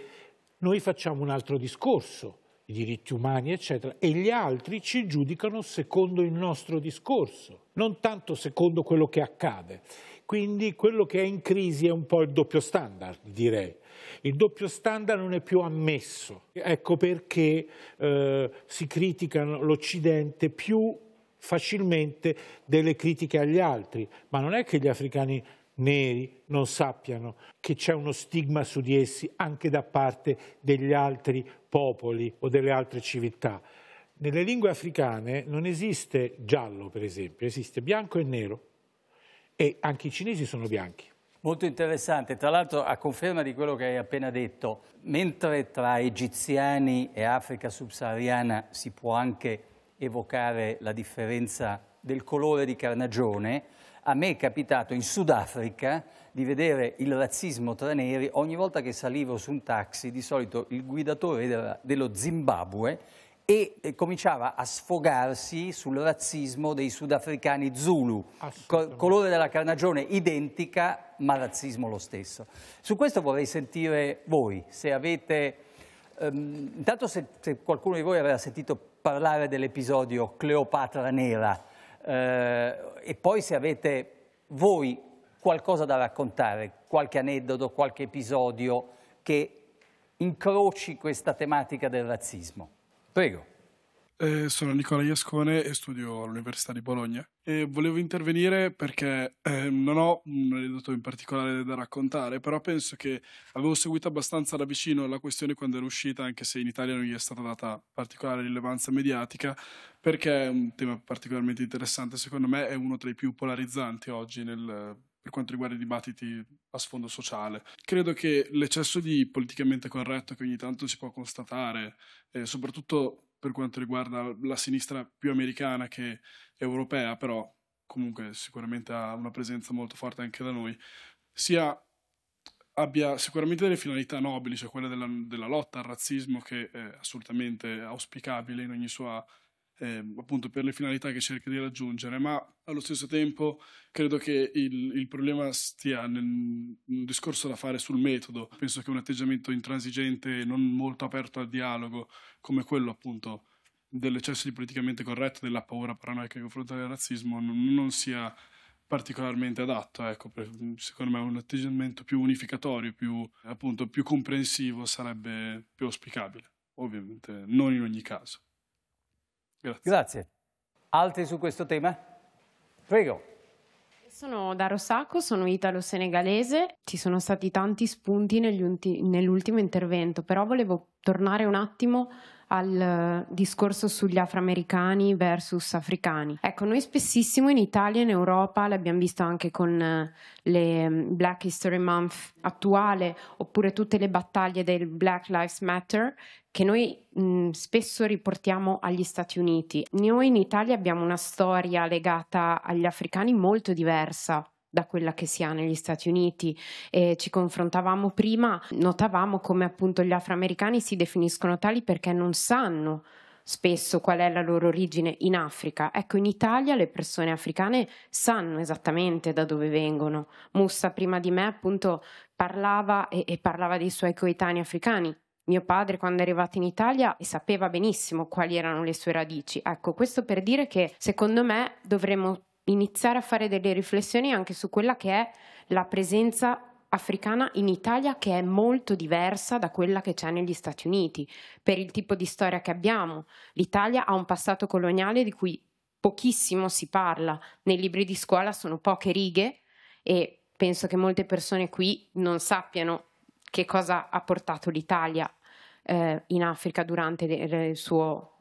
noi facciamo un altro discorso, i diritti umani eccetera, e gli altri ci giudicano secondo il nostro discorso, non tanto secondo quello che accade. Quindi quello che è in crisi è un po' il doppio standard, direi. Il doppio standard non è più ammesso. Ecco perché eh, si criticano l'Occidente più facilmente delle critiche agli altri, ma non è che gli africani neri non sappiano che c'è uno stigma su di essi anche da parte degli altri popoli o delle altre civiltà. Nelle lingue africane non esiste giallo, per esempio, esiste bianco e nero e anche i cinesi sono bianchi. Molto interessante, tra l'altro a conferma di quello che hai appena detto, mentre tra egiziani e Africa subsahariana si può anche evocare la differenza del colore di carnagione, a me è capitato in Sudafrica di vedere il razzismo tra neri ogni volta che salivo su un taxi, di solito il guidatore dello Zimbabwe e eh, cominciava a sfogarsi sul razzismo dei sudafricani Zulu, colore della carnagione identica ma razzismo lo stesso. Su questo vorrei sentire voi, se avete... Um, intanto se, se qualcuno di voi aveva sentito parlare dell'episodio Cleopatra Nera, eh, e poi se avete voi qualcosa da raccontare, qualche aneddoto, qualche episodio che incroci questa tematica del razzismo. Prego. Eh, sono Nicola Iascone e studio all'Università di Bologna. E volevo intervenire perché eh, non ho un aneddoto in particolare da raccontare, però penso che avevo seguito abbastanza da vicino la questione quando era uscita, anche se in Italia non gli è stata data particolare rilevanza mediatica, perché è un tema particolarmente interessante, secondo me è uno tra i più polarizzanti oggi nel, per quanto riguarda i dibattiti a sfondo sociale. Credo che l'eccesso di politicamente corretto che ogni tanto si può constatare, eh, soprattutto per quanto riguarda la sinistra più americana che europea, però comunque sicuramente ha una presenza molto forte anche da noi, sia, abbia sicuramente delle finalità nobili, cioè quella della, della lotta al razzismo che è assolutamente auspicabile in ogni sua eh, appunto per le finalità che cerca di raggiungere, ma allo stesso tempo credo che il, il problema stia nel, nel discorso da fare sul metodo. Penso che un atteggiamento intransigente e non molto aperto al dialogo, come quello appunto dell'eccesso di politicamente corretto, della paura paranoica nei confronti del razzismo, non, non sia particolarmente adatto, ecco, per, secondo me un atteggiamento più unificatorio, più, appunto, più comprensivo sarebbe più auspicabile, ovviamente non in ogni caso. Grazie. Grazie. Altri su questo tema? Prego. Sono Daro Sacco, sono italo-senegalese. Ci sono stati tanti spunti nell'ultimo intervento, però volevo tornare un attimo al eh, discorso sugli afroamericani versus africani. Ecco, noi spessissimo in Italia e in Europa, l'abbiamo visto anche con eh, le mm, Black History Month attuale, oppure tutte le battaglie del Black Lives Matter, che noi mh, mm, spesso riportiamo agli Stati Uniti. Noi in Italia abbiamo una storia legata agli africani molto diversa da quella che si ha negli Stati Uniti. E ci confrontavamo prima, notavamo come appunto gli afroamericani si definiscono tali perché non sanno spesso qual è la loro origine in Africa. Ecco, in Italia le persone africane sanno esattamente da dove vengono. Mussa prima di me appunto parlava e, e parlava dei suoi coetanei africani. Mio padre quando è arrivato in Italia sapeva benissimo quali erano le sue radici. Ecco, questo per dire che secondo me dovremmo iniziare a fare delle riflessioni anche su quella che è la presenza africana in Italia che è molto diversa da quella che c'è negli Stati Uniti, per il tipo di storia che abbiamo. L'Italia ha un passato coloniale di cui pochissimo si parla, nei libri di scuola sono poche righe e penso che molte persone qui non sappiano che cosa ha portato l'Italia eh, in Africa durante il suo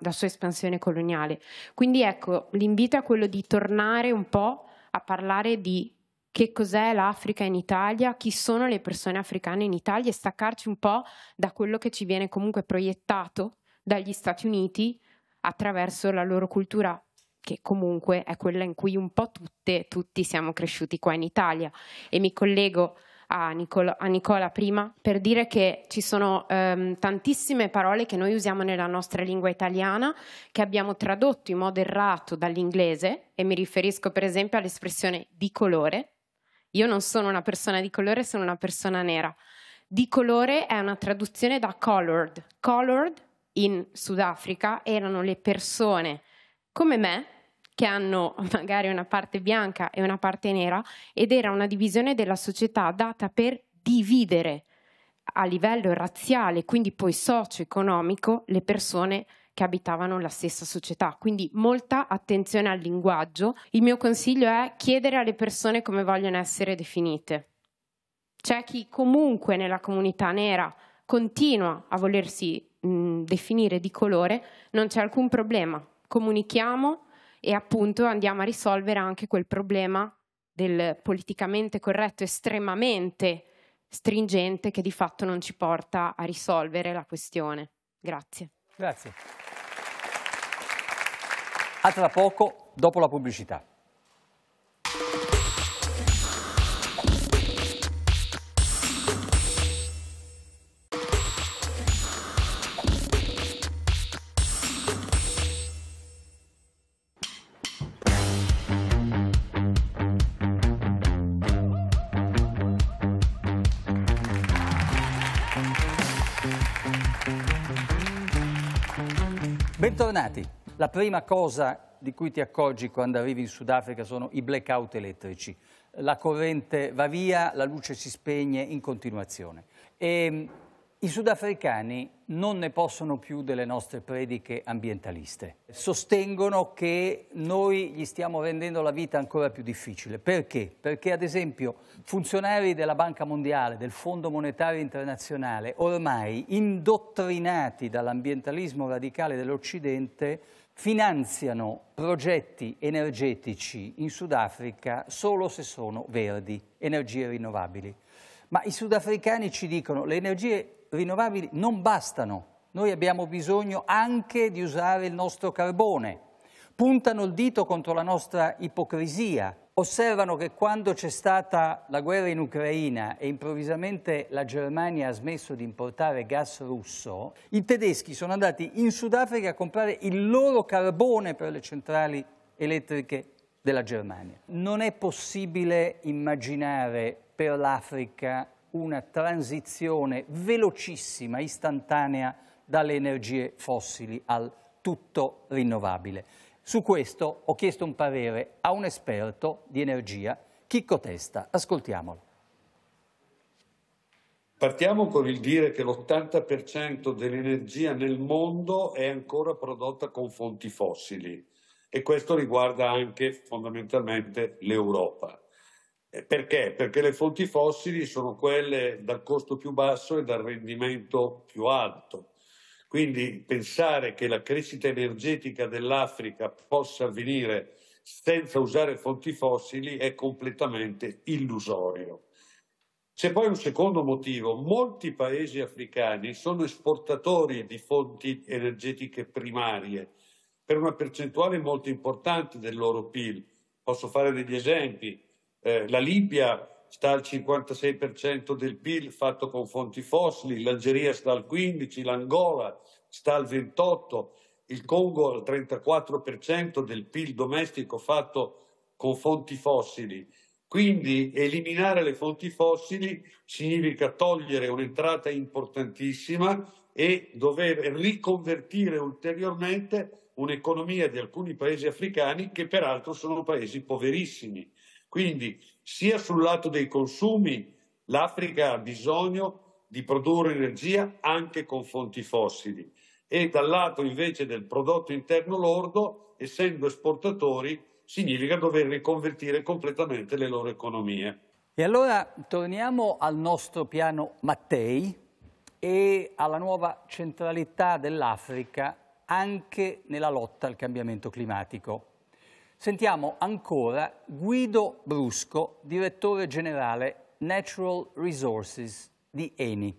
la sua espansione coloniale. Quindi ecco, l'invito è quello di tornare un po' a parlare di che cos'è l'Africa in Italia, chi sono le persone africane in Italia e staccarci un po' da quello che ci viene comunque proiettato dagli Stati Uniti attraverso la loro cultura che comunque è quella in cui un po' tutte, tutti siamo cresciuti qua in Italia. E mi collego a, Nicol- a Nicola prima per dire che ci sono ehm, tantissime parole che noi usiamo nella nostra lingua italiana che abbiamo tradotto in modo errato dall'inglese e mi riferisco per esempio all'espressione di colore. Io non sono una persona di colore, sono una persona nera. Di colore è una traduzione da colored. Colored in Sudafrica erano le persone come me che hanno magari una parte bianca e una parte nera ed era una divisione della società data per dividere a livello razziale, quindi poi socio-economico, le persone che abitavano la stessa società. Quindi molta attenzione al linguaggio. Il mio consiglio è chiedere alle persone come vogliono essere definite. C'è chi comunque nella comunità nera continua a volersi mh, definire di colore, non c'è alcun problema. Comunichiamo, e appunto andiamo a risolvere anche quel problema del politicamente corretto estremamente stringente che di fatto non ci porta a risolvere la questione. Grazie. Grazie. A tra poco, dopo la pubblicità. Bentornati. La prima cosa di cui ti accorgi quando arrivi in Sudafrica sono i blackout elettrici. La corrente va via, la luce si spegne in continuazione. E ehm, i sudafricani non ne possono più delle nostre prediche ambientaliste. Sostengono che noi gli stiamo rendendo la vita ancora più difficile. Perché? Perché ad esempio funzionari della Banca Mondiale, del Fondo Monetario Internazionale, ormai indottrinati dall'ambientalismo radicale dell'Occidente, finanziano progetti energetici in Sudafrica solo se sono verdi, energie rinnovabili. Ma i sudafricani ci dicono che le energie rinnovabili non bastano. Noi abbiamo bisogno anche di usare il nostro carbone. Puntano il dito contro la nostra ipocrisia. Osservano che quando c'è stata la guerra in Ucraina e improvvisamente la Germania ha smesso di importare gas russo, i tedeschi sono andati in Sudafrica a comprare il loro carbone per le centrali elettriche della Germania. Non è possibile immaginare per l'Africa una transizione velocissima, istantanea, dalle energie fossili al tutto rinnovabile. Su questo ho chiesto un parere a un esperto di energia, Chicco Testa. Ascoltiamolo. Partiamo con il dire che l'80% dell'energia nel mondo è ancora prodotta con fonti fossili e questo riguarda anche fondamentalmente l'Europa. Eh, perché? Perché le fonti fossili sono quelle dal costo più basso e dal rendimento più alto. Quindi pensare che la crescita energetica dell'Africa possa avvenire senza usare fonti fossili è completamente illusorio. C'è poi un secondo motivo. Molti paesi africani sono esportatori di fonti energetiche primarie per una percentuale molto importante del loro PIL. Posso fare degli esempi. Eh, la Libia sta al 56% del PIL fatto con fonti fossili, l'Algeria sta al 15%, l'Angola sta al 28%, il Congo al 34% del PIL domestico fatto con fonti fossili. Quindi eliminare le fonti fossili significa togliere un'entrata importantissima e dover riconvertire ulteriormente un'economia di alcuni paesi africani che peraltro sono paesi poverissimi. Quindi sia sul lato dei consumi l'Africa ha bisogno di produrre energia anche con fonti fossili e dal lato invece del prodotto interno lordo, essendo esportatori, significa dover riconvertire completamente le loro economie. E allora torniamo al nostro piano Mattei e alla nuova centralità dell'Africa anche nella lotta al cambiamento climatico. Sentiamo ancora Guido Brusco, direttore generale Natural Resources di Eni.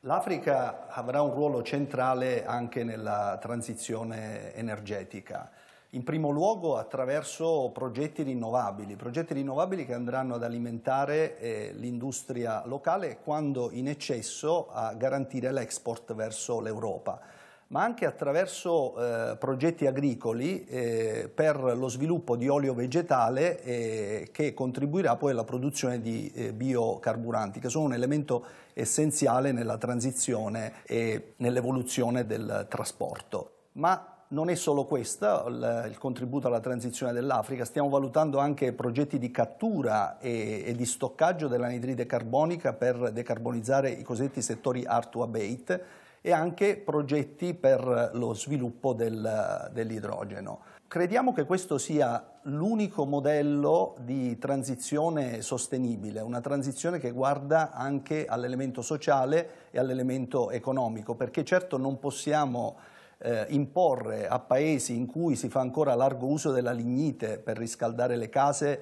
L'Africa avrà un ruolo centrale anche nella transizione energetica. In primo luogo attraverso progetti rinnovabili, progetti rinnovabili che andranno ad alimentare eh, l'industria locale quando in eccesso a garantire l'export verso l'Europa ma anche attraverso eh, progetti agricoli eh, per lo sviluppo di olio vegetale eh, che contribuirà poi alla produzione di eh, biocarburanti, che sono un elemento essenziale nella transizione e nell'evoluzione del trasporto. Ma non è solo questo il, contributo alla transizione dell'Africa, stiamo valutando anche progetti di cattura e, e di stoccaggio dell'anidride carbonica per decarbonizzare i cosiddetti settori art to abate e anche progetti per lo sviluppo del, dell'idrogeno. Crediamo che questo sia l'unico modello di transizione sostenibile, una transizione che guarda anche all'elemento sociale e all'elemento economico, perché certo non possiamo eh, imporre a paesi in cui si fa ancora largo uso della lignite per riscaldare le case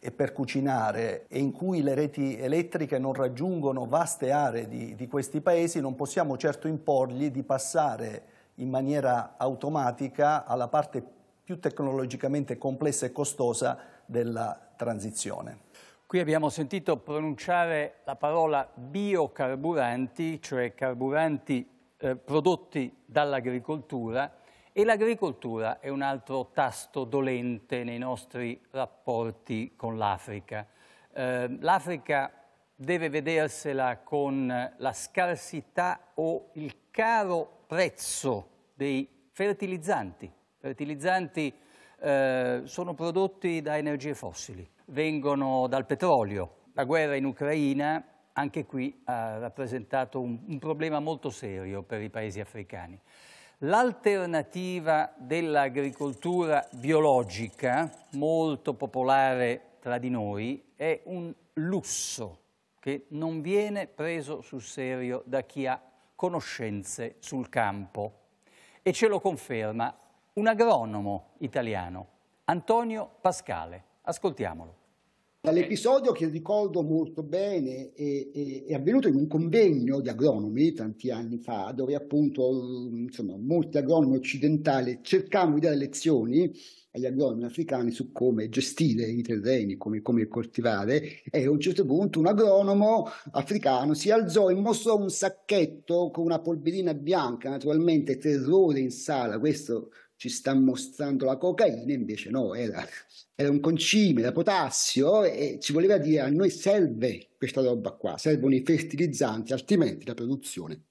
e per cucinare e in cui le reti elettriche non raggiungono vaste aree di, di questi paesi, non possiamo certo imporgli di passare in maniera automatica alla parte più tecnologicamente complessa e costosa della transizione. Qui abbiamo sentito pronunciare la parola biocarburanti, cioè carburanti eh, prodotti dall'agricoltura, e l'agricoltura è un altro tasto dolente nei nostri rapporti con l'Africa. Eh, L'Africa deve vedersela con la scarsità o il caro prezzo dei fertilizzanti. Fertilizzanti eh, sono prodotti da energie fossili, vengono dal petrolio. La guerra in Ucraina anche qui ha rappresentato un, un problema molto serio per i paesi africani l'alternativa dell'agricoltura biologica, molto popolare tra di noi, è un lusso che non viene preso sul serio da chi ha conoscenze sul campo. E ce lo conferma un agronomo italiano, Antonio Pascale. Ascoltiamolo. Dall'episodio che ricordo molto bene è, è, è, avvenuto in un convegno di agronomi tanti anni fa, dove appunto insomma, molti agronomi occidentali cercavano di dare lezioni agli agronomi africani su come gestire i terreni, come, come coltivare, e a un certo punto un agronomo africano si alzò e mostrò un sacchetto con una polverina bianca, naturalmente terrore in sala, questo ci sta mostrando la cocaina, invece no, era, era un concime da potassio e ci voleva dire a noi serve questa roba qua, servono i fertilizzanti, altrimenti la produzione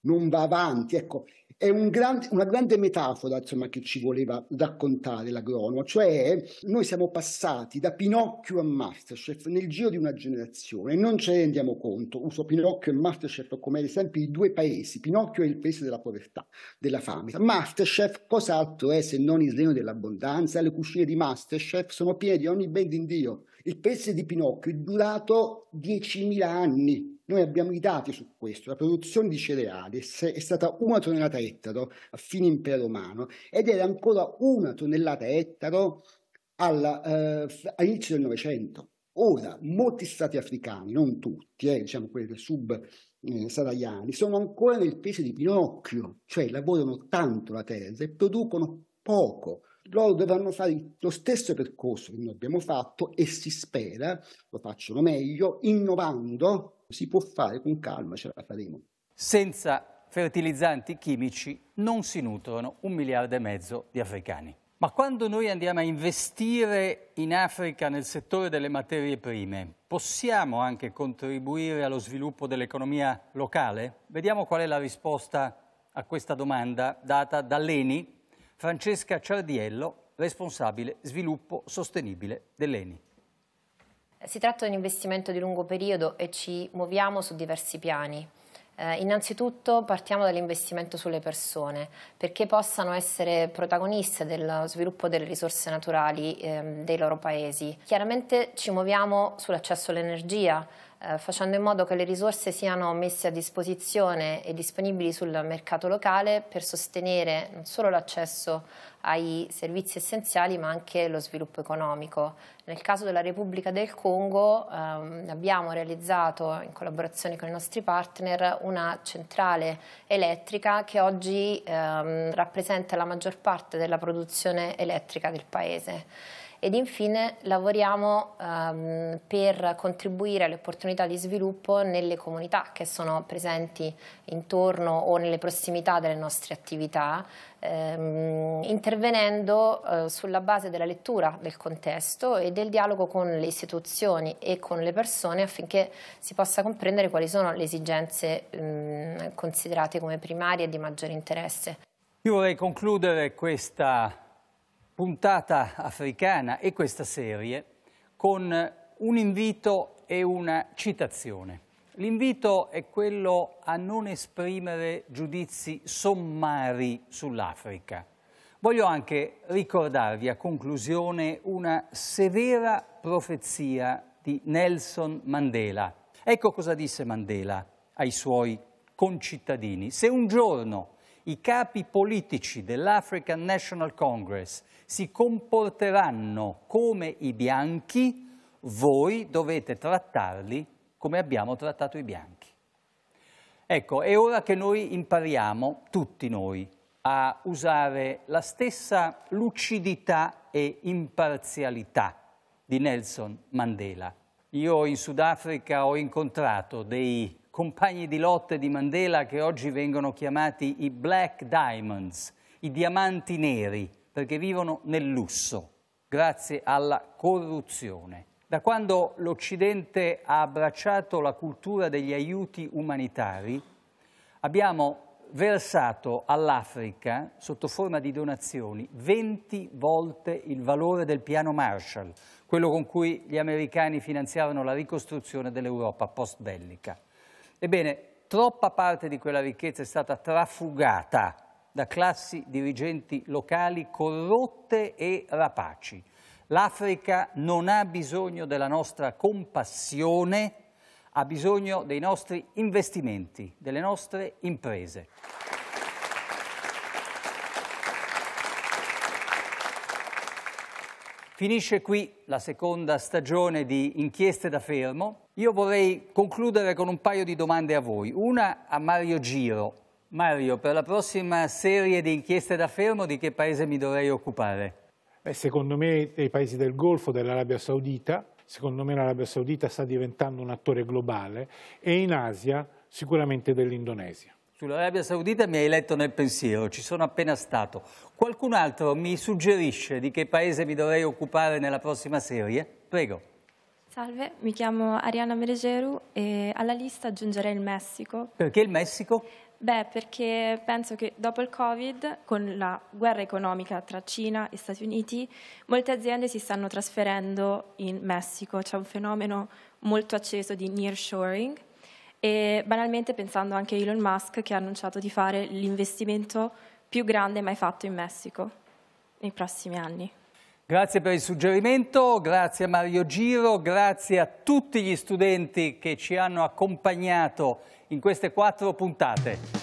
non va avanti. Ecco, è un gran, una grande metafora insomma, che ci voleva raccontare l'agronomo, cioè noi siamo passati da Pinocchio a Masterchef nel giro di una generazione, non ce ne rendiamo conto, uso Pinocchio e Masterchef come ad esempio i due paesi, Pinocchio è il paese della povertà, della fame, Masterchef cos'altro è se non il regno dell'abbondanza, le cucine di Masterchef sono piene di ogni ben di Dio, il paese di Pinocchio è durato 10.000 anni, noi abbiamo i dati su questo. La produzione di cereali è stata una tonnellata ettaro a fine impero romano ed era ancora una tonnellata ettaro alla, eh, all'inizio del Novecento. Ora, molti stati africani, non tutti, eh, diciamo quelli del sub eh, sahariani, sono ancora nel peso di Pinocchio, cioè lavorano tanto la terra e producono poco loro dovranno fare lo stesso percorso che noi abbiamo fatto e si spera lo facciano meglio, innovando si può fare con calma, ce la faremo. Senza fertilizzanti chimici non si nutrono un miliardo e mezzo di africani. Ma quando noi andiamo a investire in Africa nel settore delle materie prime, possiamo anche contribuire allo sviluppo dell'economia locale? Vediamo qual è la risposta a questa domanda data dall'ENI, Francesca Ciardiello, responsabile sviluppo sostenibile dell'ENI. Si tratta di un investimento di lungo periodo e ci muoviamo su diversi piani. Eh, innanzitutto partiamo dall'investimento sulle persone perché possano essere protagoniste dello sviluppo delle risorse naturali ehm, dei loro paesi. Chiaramente ci muoviamo sull'accesso all'energia, eh, facendo in modo che le risorse siano messe a disposizione e disponibili sul mercato locale per sostenere non solo l'accesso ai servizi essenziali ma anche lo sviluppo economico. Nel caso della Repubblica del Congo ehm, abbiamo realizzato in collaborazione con i nostri partner una centrale elettrica che oggi ehm, rappresenta la maggior parte della produzione elettrica del paese ed infine lavoriamo ehm, per contribuire alle opportunità di sviluppo nelle comunità che sono presenti intorno o nelle prossimità delle nostre attività, ehm, intervenendo eh, sulla base della lettura del contesto e del dialogo con le istituzioni e con le persone affinché si possa comprendere quali sono le esigenze ehm, considerate come primarie e di maggiore interesse. Io vorrei concludere questa puntata africana e questa serie con un invito e una citazione. L'invito è quello a non esprimere giudizi sommari sull'Africa. Voglio anche ricordarvi a conclusione una severa profezia di Nelson Mandela. Ecco cosa disse Mandela ai suoi concittadini. Se un giorno i capi politici dell'African National Congress si comporteranno come i bianchi, voi dovete trattarli come abbiamo trattato i bianchi. Ecco, è ora che noi impariamo, tutti noi, a usare la stessa lucidità e imparzialità di Nelson Mandela. Io in Sudafrica ho incontrato dei compagni di lotte di Mandela che oggi vengono chiamati i Black Diamonds, i diamanti neri, perché vivono nel lusso, grazie alla corruzione. Da quando l'Occidente ha abbracciato la cultura degli aiuti umanitari, abbiamo versato all'Africa, sotto forma di donazioni, 20 volte il valore del piano Marshall, quello con cui gli americani finanziavano la ricostruzione dell'Europa post-bellica. Ebbene, troppa parte di quella ricchezza è stata trafugata da classi dirigenti locali corrotte e rapaci. L'Africa non ha bisogno della nostra compassione, ha bisogno dei nostri investimenti, delle nostre imprese. Finisce qui la seconda stagione di Inchieste da Fermo. Io vorrei concludere con un paio di domande a voi. Una a Mario Giro. Mario, per la prossima serie di Inchieste da Fermo di che paese mi dovrei occupare? Beh, secondo me dei paesi del Golfo, dell'Arabia Saudita. Secondo me l'Arabia Saudita sta diventando un attore globale e in Asia sicuramente dell'Indonesia. Sull'Arabia Saudita mi hai letto nel pensiero, ci sono appena stato. Qualcun altro mi suggerisce di che paese mi dovrei occupare nella prossima serie? Prego. Salve, mi chiamo Ariana Meregeru e alla lista aggiungerei il Messico. Perché il Messico? Beh, perché penso che dopo il Covid, con la guerra economica tra Cina e Stati Uniti, molte aziende si stanno trasferendo in Messico. C'è un fenomeno molto acceso di nearshoring, e banalmente pensando anche a Elon Musk che ha annunciato di fare l'investimento più grande mai fatto in Messico nei prossimi anni. Grazie per il suggerimento, grazie a Mario Giro, grazie a tutti gli studenti che ci hanno accompagnato in queste quattro puntate.